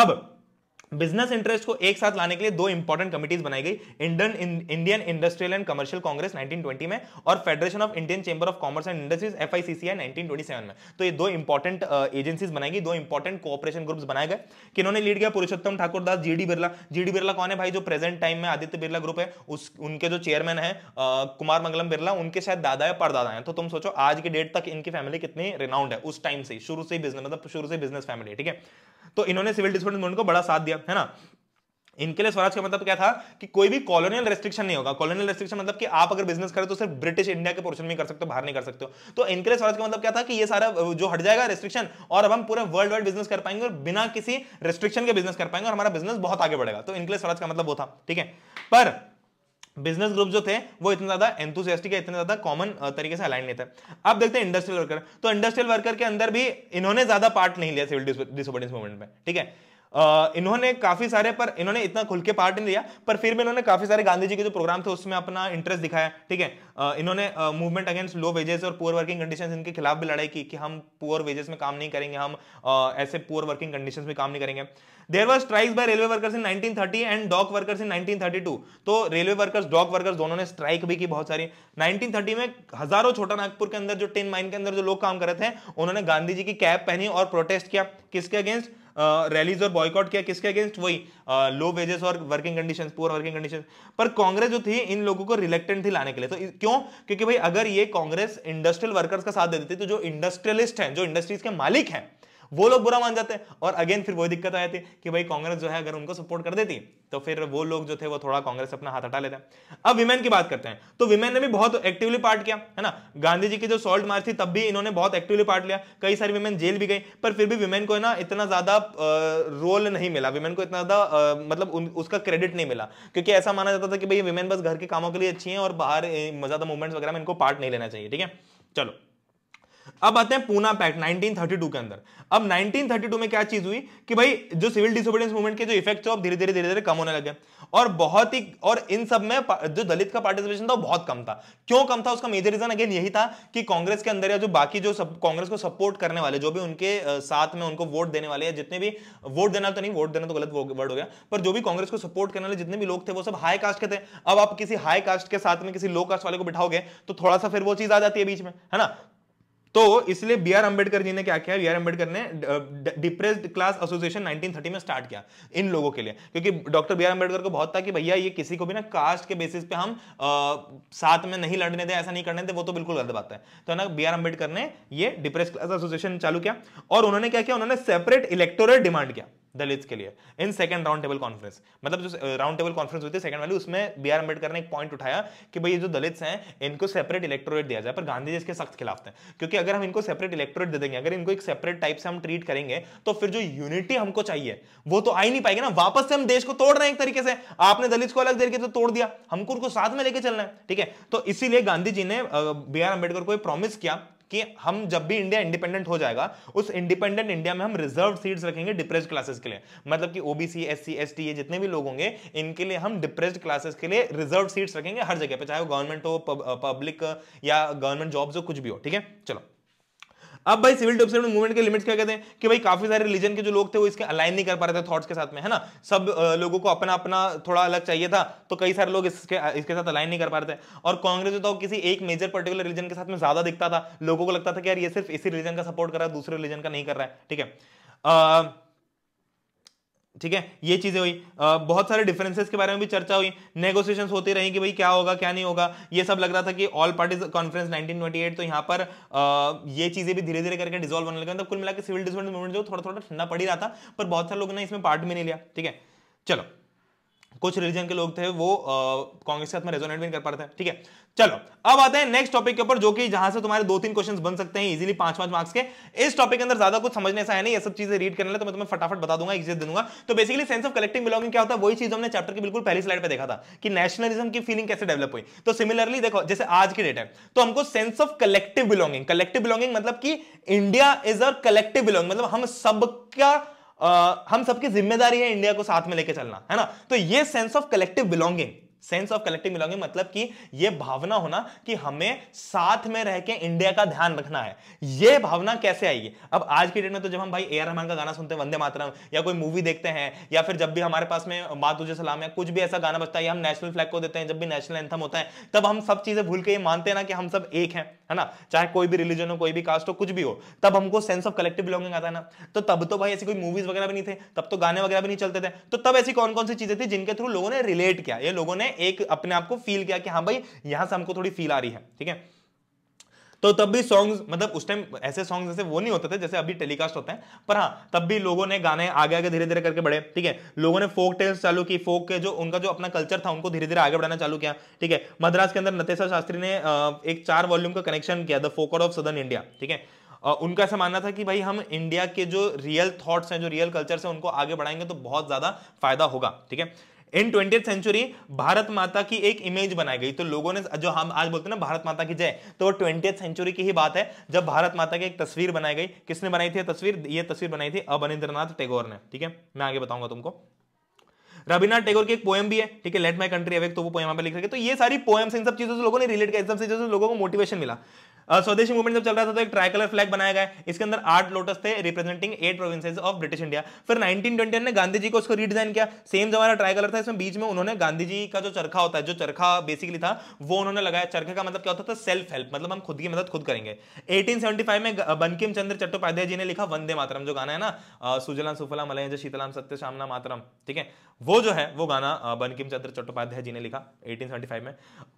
अब बिजनेस इंटरेस्ट को एक साथ लाने के लिए दो इंपॉर्टेंट कमिटीज बनाई गई Indian Indian Industrial and Commercial Congress 1920 में और Federation of Indian Chamber of Commerce and Industries F 1927 में तो ये दो इंपॉर्टेंट एजेंसीज बनाई गई दो इंपॉर्टेंट कोऑपरेशन ग्रुप्स बनाए गए किन्होंने लीड किया Purushottam Thakur Das G D Birla D Birla कौन है भाई जो प्रेजेंट टाइम में आदित्य बिरला ग्रुप है उस उनके जो चेयरमैन है कुमार मंगलम बिरला उनके शायद दादा या परदादा है तो तुम सोचो आज की डेट तक इनकी फैमिली कितनी रिनाउंड है उस टाइम से शुरू से बिजनेस मतलब शुरू से बिजनेस फैमिली है ठीक है तो इन्होंने सिविल डिस्प्यूट को बड़ा साथ दिया है ना इनके लिए स्वराज का मतलब क्या था कि कोई भी कॉलोनियल रेस्ट्रिक्शन नहीं होगा कॉलोनियल रेस्ट्रिक्शन मतलब कि आप अगर बिजनेस करें तो सिर्फ ब्रिटिश इंडिया के पोर्शन में कर सकते हो बाहर नहीं कर सकते हो तो इनके लिए स्वराज का मतलब क्या था कि ये सारा जो हट जाएगा रेस्ट्रिक्शन और अब हम पूरे वर्ल्ड वाइड बिजनेस कर पाएंगे और बिना किसी रेस्ट्रिक्शन के बिजनेस कर पाएंगे और हमारा बिजनेस बहुत आगे बढ़ेगा तो इनके लिए स्वराज का मतलब वो था ठीक है पर बिजनेस ग्रुप जो थे वो इतने ज्यादा एंथुसियास्टिक है इतने ज्यादा कॉमन तरीके से अलाइन नहीं थे अब देखते हैं इंडस्ट्रियल वर्कर तो इंडस्ट्रियल वर्कर के अंदर भी इन्होंने ज्यादा पार्ट नहीं लिया सिविल डिसोबिडेंस मूवमेंट में ठीक है इन्होंने काफी सारे पर इन्होंने इतना खुल के पार्ट नहीं लिया पर फिर भी इन्होंने काफी सारे गांधी जी के जो प्रोग्राम थे उसमें अपना इंटरेस्ट दिखाया ठीक है इन्होंने मूवमेंट अगेंस्ट लो वेजेस और पुअर वर्किंग कंडीशन इनके खिलाफ भी लड़ाई की कि हम पुअर वेजेस में काम नहीं करेंगे हम ऐसे पुअर वर्किंग कंडीशन में काम नहीं करेंगे there were strike by railway workers in 1930 and dock workers in 1932 तो रेलवे वर्कर्स डॉक वर्कर्स दोनों ने स्ट्राइक भी की बहुत सारी 1930 में हजारों छोटा नागपुर के अंदर जो टेन माइन के अंदर जो लोग काम कर रहे थे उन्होंने गांधी जी की कैप पहनी और प्रोटेस्ट किया किसके अगेंस्ट रैलीज और बॉयकॉट किया किसके अगेंस्ट वही लो वेजेस और working condition poor working condition पर कांग्रेस जो थी इन लोगों को रिलेक्टेंट थी लाने के लिए तो क्यों क्योंकि भाई अगर ये कांग्रेस इंडस्ट्रियल वर्कर्स का साथ देती थी तो जो इंडस्ट्रियलिस्ट हैं जो इंडस्ट्रीज के मालिक हैं वो लोग बुरा मान जाते हैं और अगेन फिर वो दिक्कत आ जाती है कि भाई कांग्रेस जो है अगर उनको सपोर्ट कर देती तो फिर वो लोग जो थे वो थोड़ा कांग्रेस अपना हाथ हटा लेते हैं अब विमेन की बात करते हैं तो विमेन ने भी बहुत एक्टिवली पार्ट किया है ना गांधी जी की जो सॉल्ट मार्च थी तब भी इन्होंने बहुत एक्टिवली पार्ट लिया कई सारी विमेन जेल भी गई पर फिर भी विमेन को ना इतना ज्यादा रोल नहीं मिला विमेन को इतना ज्यादा मतलब उसका क्रेडिट नहीं मिला क्योंकि ऐसा माना जाता था कि भाई विमेन बस घर के कामों के लिए अच्छी है और बाहर ज्यादा मूवमेंट्स तो वगैरह में इनको पार्ट नहीं लेना चाहिए ठीक है चलो अब आते हैं पूना पैक्ट 1932 के अंदर अब 1932 में क्या चीज हुई कि भाई जो सिविल डिसोबिडेंस मूवमेंट के जो इफेक्ट थे धीरे धीरे धीरे धीरे कम होने लगे और बहुत ही और इन सब में जो दलित का पार्टिसिपेशन था वो बहुत कम था क्यों कम था उसका मेजर रीजन अगेन यही था कि कांग्रेस के अंदर या जो बाकी जो सब कांग्रेस को सपोर्ट करने वाले जो भी उनके साथ में उनको वोट देने वाले या जितने भी वोट देना तो नहीं वोट देना तो गलत वर्ड हो गया पर जो भी कांग्रेस को सपोर्ट करने वाले जितने भी लोग थे वो सब हाई कास्ट के थे अब आप किसी हाई कास्ट के साथ में किसी लो कास्ट वाले को बिठाओगे तो थोड़ा सा फिर वो चीज आ जाती है बीच में है ना तो इसलिए बी आर अंबेडकर जी ने क्या किया बी आर अंबेडकर ने डिप्रेस्ड क्लास एसोसिएशन 1930 में स्टार्ट किया इन लोगों के लिए क्योंकि डॉक्टर बी आर अंबेडकर को बहुत था कि भैया ये किसी को भी ना कास्ट के बेसिस पे हम आ, uh, साथ में नहीं लड़ने थे ऐसा नहीं करने थे वो तो बिल्कुल गलत बात है तो ना बी आर अंबेडकर ने ये डिप्रेस क्लास एसोसिएशन चालू किया और उन्होंने क्या किया उन्होंने सेपरेट इलेक्टोरेट डिमांड किया दलित के लिए in second round table conference मतलब जो राउंड टेबल कॉन्फ्रेंस हुई थी सेकंड वाली उसमें बी आर अंबेडकर ने एक पॉइंट उठाया कि भाई ये जो दलित हैं इनको सेपरेट इलेक्टोरेट दिया जाए पर गांधी जी इसके सख्त खिलाफ थे क्योंकि अगर हम इनको सेपरेट इलेक्ट्रोड दे देंगे अगर इनको एक सेपरेट टाइप से हम ट्रीट करेंगे तो फिर जो यूनिटी हमको चाहिए वो तो आई नहीं पाएगी ना वापस से हम देश को तोड़ रहे हैं एक तरीके से आपने दलित को अलग तरीके से तो तोड़ दिया हमको उनको साथ में लेके चलना है ठीक है तो इसीलिए गांधी जी ने बी आर अंबेडकर को प्रॉमिस किया कि हम जब भी इंडिया इंडिपेंडेंट हो जाएगा उस इंडिपेंडेंट इंडिया में हम रिजर्व सीट्स रखेंगे डिप्रेस्ड क्लासेस के लिए मतलब कि ओबीसी एससी एसटी ये जितने भी लोग होंगे इनके लिए हम डिप्रेस्ड क्लासेस के लिए रिजर्व सीट्स रखेंगे हर जगह पे चाहे वो गवर्नमेंट हो पब्लिक या गवर्नमेंट जॉब्स हो कुछ भी हो ठीक है चलो अब भाई सिविल डिसोसिएट मूवमेंट के लिमिट्स क्या कहते हैं कि भाई काफी सारे रिलीजन के जो लोग थे वो इसके अलाइन नहीं कर पा रहे थे थॉट्स के साथ में है ना सब लोगों को अपना अपना थोड़ा अलग चाहिए था तो कई सारे लोग इसके इसके साथ अलाइन नहीं कर पा रहे थे और कांग्रेस जो तो था वो किसी एक मेजर पर्टिकुलर रिलीजन के साथ में ज्यादा दिखता था लोगों को लगता था कि यार ये सिर्फ इसी रिलीजन का सपोर्ट कर रहा है दूसरे रिलीजन का नहीं कर रहा है ठीक है ठीक है ये चीजें हुई आ, बहुत सारे डिफरेंसेस के बारे में भी चर्चा हुई नेगोशिएशंस होती रही कि भाई क्या होगा क्या नहीं होगा ये सब लग रहा था कि ऑल पार्टीज कॉन्फ्रेंस 1928 तो यहाँ पर आ, ये चीजें भी धीरे धीरे करके डिजोल्व होने लगे मतलब कुल मिला सिविल डिसोबेंस मूवमेंट जो थोड़ा थोड़ा ठंडा पड़ ही रहा था पर बहुत सारे लोगों ने इसमें पार्ट भी नहीं लिया ठीक है चलो कुछ रिलीजन के लोग थे वो कांग्रेस के साथ में रेजोनेट भी कर पाते हैं ठीक है चलो अब आते हैं नेक्स्ट टॉपिक के ऊपर जो कि जहां से तुम्हारे दो तीन क्वेश्चंस बन सकते हैं इजीली पांच पांच मार्क्स के इस टॉपिक के अंदर ज्यादा कुछ समझने से है नहीं ये सब चीजें रीड करने तो मैं तुम्हें फटाफट बता दूंगा एग्जिट दूंगा तो basically sense of collective belonging क्या होता है वही चीज हमने चैप्टर की बिल्कुल पहली स्लाइड पर देखा था कि नेशनलिज्म की फीलिंग कैसे डेवलप हुई तो सिमिलरली देखो जैसे आज की डेट है तो हमको sense of collective belonging collective belonging मतलब कि India is a collective belonging मतलब हम सबका हम सबकी जिम्मेदारी है इंडिया को साथ में लेके चलना है ना तो ये sense of collective belonging sense of collective belonging मतलब कि यह भावना होना कि हमें साथ में रह के इंडिया का ध्यान रखना है यह भावना कैसे आएगी अब आज की डेट में तो जब हम भाई ए रहमान का गाना सुनते हैं वंदे मातरम या कोई मूवी देखते हैं या फिर जब भी हमारे पास में माँ तुझे सलाम है कुछ भी ऐसा गाना बजता है या हम नेशनल फ्लैग को देते हैं जब भी नेशनल एंथम होता है तब हम सब चीजें भूल के ये मानते हैं ना कि हम सब एक हैं है ना चाहे कोई भी रिलीजन हो कोई भी कास्ट हो कुछ भी हो तब हमको सेंस ऑफ कलेक्टिव बिलोंगिंग आता है ना तो तब तो भाई ऐसी कोई मूवीज वगैरह भी नहीं थे तब तो गाने वगैरह भी नहीं चलते थे तो तब ऐसी कौन कौन सी चीजें थी जिनके थ्रू लोगों ने रिलेट किया ये लोगों ने एक अपने आप को फील किया कि हाँ भाई यहां से हमको थोड़ी फील आ रही है ठीक है तो तब भी सॉन्ग मतलब उस टाइम ऐसे सॉन्ग जैसे वो नहीं होते थे जैसे अभी टेलीकास्ट होते हैं पर हाँ तब भी लोगों ने गाने आगे आगे धीरे धीरे करके बढ़े ठीक है लोगों ने फोक टेल्स चालू की फोक के जो उनका जो अपना कल्चर था उनको धीरे धीरे आगे बढ़ाना चालू किया ठीक है मद्रास के अंदर नतेसा शास्त्री ने एक चार वॉल्यूम का कनेक्शन किया द फोकर ऑफ सदर्न इंडिया ठीक है उनका ऐसा मानना था कि भाई हम इंडिया के जो रियल थॉट्स हैं जो रियल कल्चर हैं उनको आगे बढ़ाएंगे तो बहुत ज्यादा फायदा होगा ठीक है इन ट्वेंटी सेंचुरी भारत माता की एक इमेज बनाई गई तो लोगों ने जो हम आज बोलते हैं ना भारत माता की जय तो वो ट्वेंटी सेंचुरी की ही बात है जब भारत माता की एक तस्वीर बनाई गई किसने बनाई थी तस्वीर ये तस्वीर बनाई थी अबनिंद्रनाथ टैगोर ने ठीक है मैं आगे बताऊंगा तुमको रविनाथ टैगोर की एक पोएम भी है ठीक है लेट माई कंट्री अवेक तो वो पोएम पर लिख रखे तो ये सारी पोएम्स इन सब चीजों से लोगों ने रिलेट किया लोगों को मोटिवेशन मिला Uh, स्वदेशी मूवमेंट जब चल रहा था तो एक ट्राइकलर फ्लैग बनाया गया इसके अंदर आठ लोटस थे representing eight provinces of British India फिर नाइनटीन ने गांधी जी को उसको रीडिजाइन किया सेम जो हमारा ट्राइकलर था इसमें बीच में उन्होंने गांधी जी का जो चरखा होता है जो चरखा बेसिकली था वो उन्होंने लगाया चरखे का मतलब क्या होता था सेल्फ हेल्प मतलब हम खुद की मदद खुद करेंगे एटीन में बनकिम चंद्र चट्टोपाध्याय जी ने लिखा वंदे मातरम जो गाना है ना uh, सुजलाम सुफलाम अलय शीतलाम सत्य श्यामला मातरम ठीक है वो जो है वो गाना uh, बनकिम चंद्र चट्टोपाध्याय जी ने लिखा एटीन में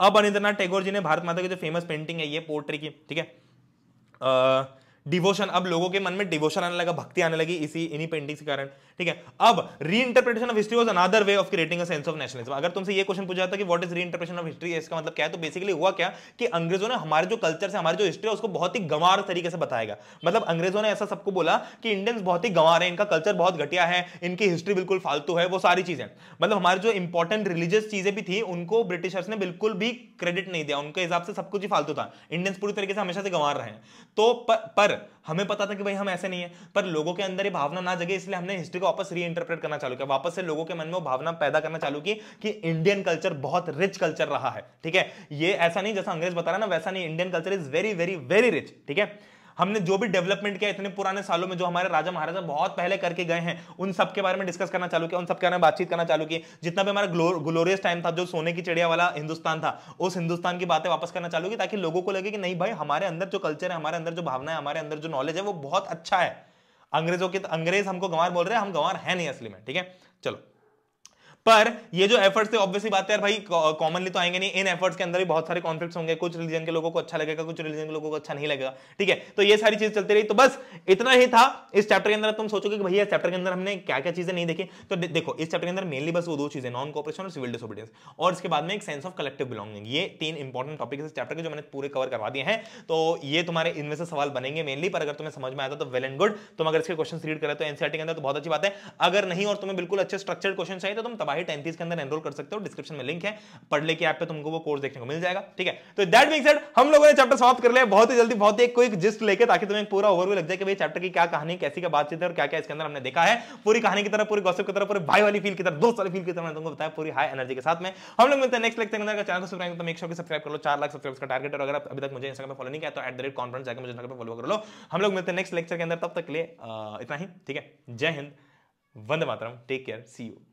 अब अनिंद्रनाथ टैगोर जी ने भारत माता की जो फेमस पेंटिंग है ये पोर्ट्री की ठीक है डिवोशन अब लोगों के मन में डिवोशन आने लगा भक्ति आने लगी इसी इन्हीं पेंटिंग्स के कारण ठीक है अब reinterpretation of history was another way of creating sense of nationalism अगर तुमसे ये क्वेश्चन पूछा था कि what is reinterpretation of history इसका मतलब क्या है तो बेसिकली हुआ क्या कि अंग्रेजों ने हमारे जो कल्चर से हमारी जो हिस्ट्री है उसको बहुत ही गंवार तरीके से बताएगा मतलब अंग्रेजों ने ऐसा सबको बोला कि इंडियंस बहुत ही गंवार है इनका कल्चर बहुत घटिया है इनकी हिस्ट्री बिल्कुल फालतू है वो सारी चीजें मतलब हमारी जो इंपॉर्टेंट रिलीजियस चीजें भी थी उनको ब्रिटिशर्स ने बिल्कुल भी क्रेडिट नहीं दिया उनके हिसाब से सब कुछ ही फालतू था इंडियंस पूरी तरीके से हमेशा से गंवार रहे तो पर पर हमें पता था कि भाई हम ऐसे नहीं है पर लोगों के अंदर ये भावना ना जगे इसलिए हमने हिस्ट्री को वापस रीइंटरप्रेट करना चालू किया वापस से लोगों के मन में वो भावना पैदा करना चालू की कि इंडियन कल्चर बहुत रिच कल्चर रहा है ठीक है ये ऐसा नहीं जैसा अंग्रेज बता रहा ना वैसा नहीं Indian culture is very very very rich ठीक है हमने जो भी डेवलपमेंट किया इतने पुराने सालों में जो हमारे राजा महाराजा बहुत पहले करके गए हैं उन सब के बारे में डिस्कस करना चालू किया उन सब के बारे में बातचीत करना चालू की जितना भी हमारा ग्लोरियस टाइम था जो सोने की चिड़िया वाला हिंदुस्तान था उस हिंदुस्तान की बातें वापस करना चालू की ताकि लोगों को लगे कि नहीं भाई हमारे अंदर जो कल्चर है हमारे अंदर जो भावना है हमारे अंदर जो नॉलेज है वो बहुत अच्छा है अंग्रेजों के अंग्रेज हमको गंवार बोल रहे हैं हम गंवार है नहीं असली में ठीक है चलो पर ये जो एफर्ट्स थे ऑब्वियसली बात है यार भाई कॉमनली तो आएंगे नहीं इन एफर्ट्स के अंदर भी बहुत सारे कॉन्फ्लिक्ट होंगे कुछ रिलीजन के लोगों को अच्छा लगेगा कुछ रिलीजन के लोगों को अच्छा नहीं लगेगा ठीक है तो ये सारी चीज चलती रही तो बस इतना ही था इस चैप्टर के अंदर तुम सोचोगे भैया चैप्टर के अंदर हमने क्या क्या चीजें नहीं देखी तो दे, देखो इस चैप्टर के अंदर मेनली बस वो दो चीजें नॉन कॉपरेशन और सिविल डिसोबिडियंस और इसके बाद में एक सेंस ऑफ कलेक्टिव बिलोंगिंग ये तीन इंपॉर्टेंट टॉपिक इस चैप्टर के जो मैंने पूरे कवर करवा दिए हैं तो ये तुम्हारे इनमें से सवाल बनेंगे मेनली पर अगर तुम्हें समझ में आता तो वेल एंड गुड तुम अगर इसके क्वेश्चन रीड करें तो एनसीआर e के अंदर तो बहुत अच्छी बात है अगर नहीं और तुम्हें बिल्कुल अच्छे स्ट्रक्चर्ड क्वेश्चन चाहिए तो तुम तबाही माही टेंथ के अंदर एनरोल कर सकते हो डिस्क्रिप्शन में लिंक है पढ़ लेके आप पे तुमको वो कोर्स देखने को मिल जाएगा ठीक है तो दैट मीन सेट हम लोगों ने चैप्टर समाप्त कर लिया बहुत ही जल्दी बहुत ही क्विक जिस्ट लेके ताकि तुम्हें पूरा ओवरव्यू लग जाए कि भाई चैप्टर की क्या कहानी कैसी का बातचीत है और क्या क्या इसके अंदर हमने देखा है पूरी कहानी की तरह पूरी गॉसिप की तरह पूरी भाई वाली फील की तरह दोस्त वाली फील की तरह मैंने तुमको बताया पूरी हाई एनर्जी के साथ में हम लोग मिलते नेक्स्ट लेक्चर के अंदर चैनल को सब्सक्राइब तो मेक श्योर सब्सक्राइब कर लो चार लाख सब्सक्राइब का टारगेट और अगर अभी तक मुझे इंस्टाग्राम फॉलो नहीं किया तो एट द रेट कॉन्फ्रेंस जाकर मुझे इंस्टाग्राम फॉलो कर लो हम लोग मिलते नेक्स्ट लेक्चर के अंदर तब तक के लिए इतना ही ठीक है जय हिंद वंदे मातरम टेक केयर सी यू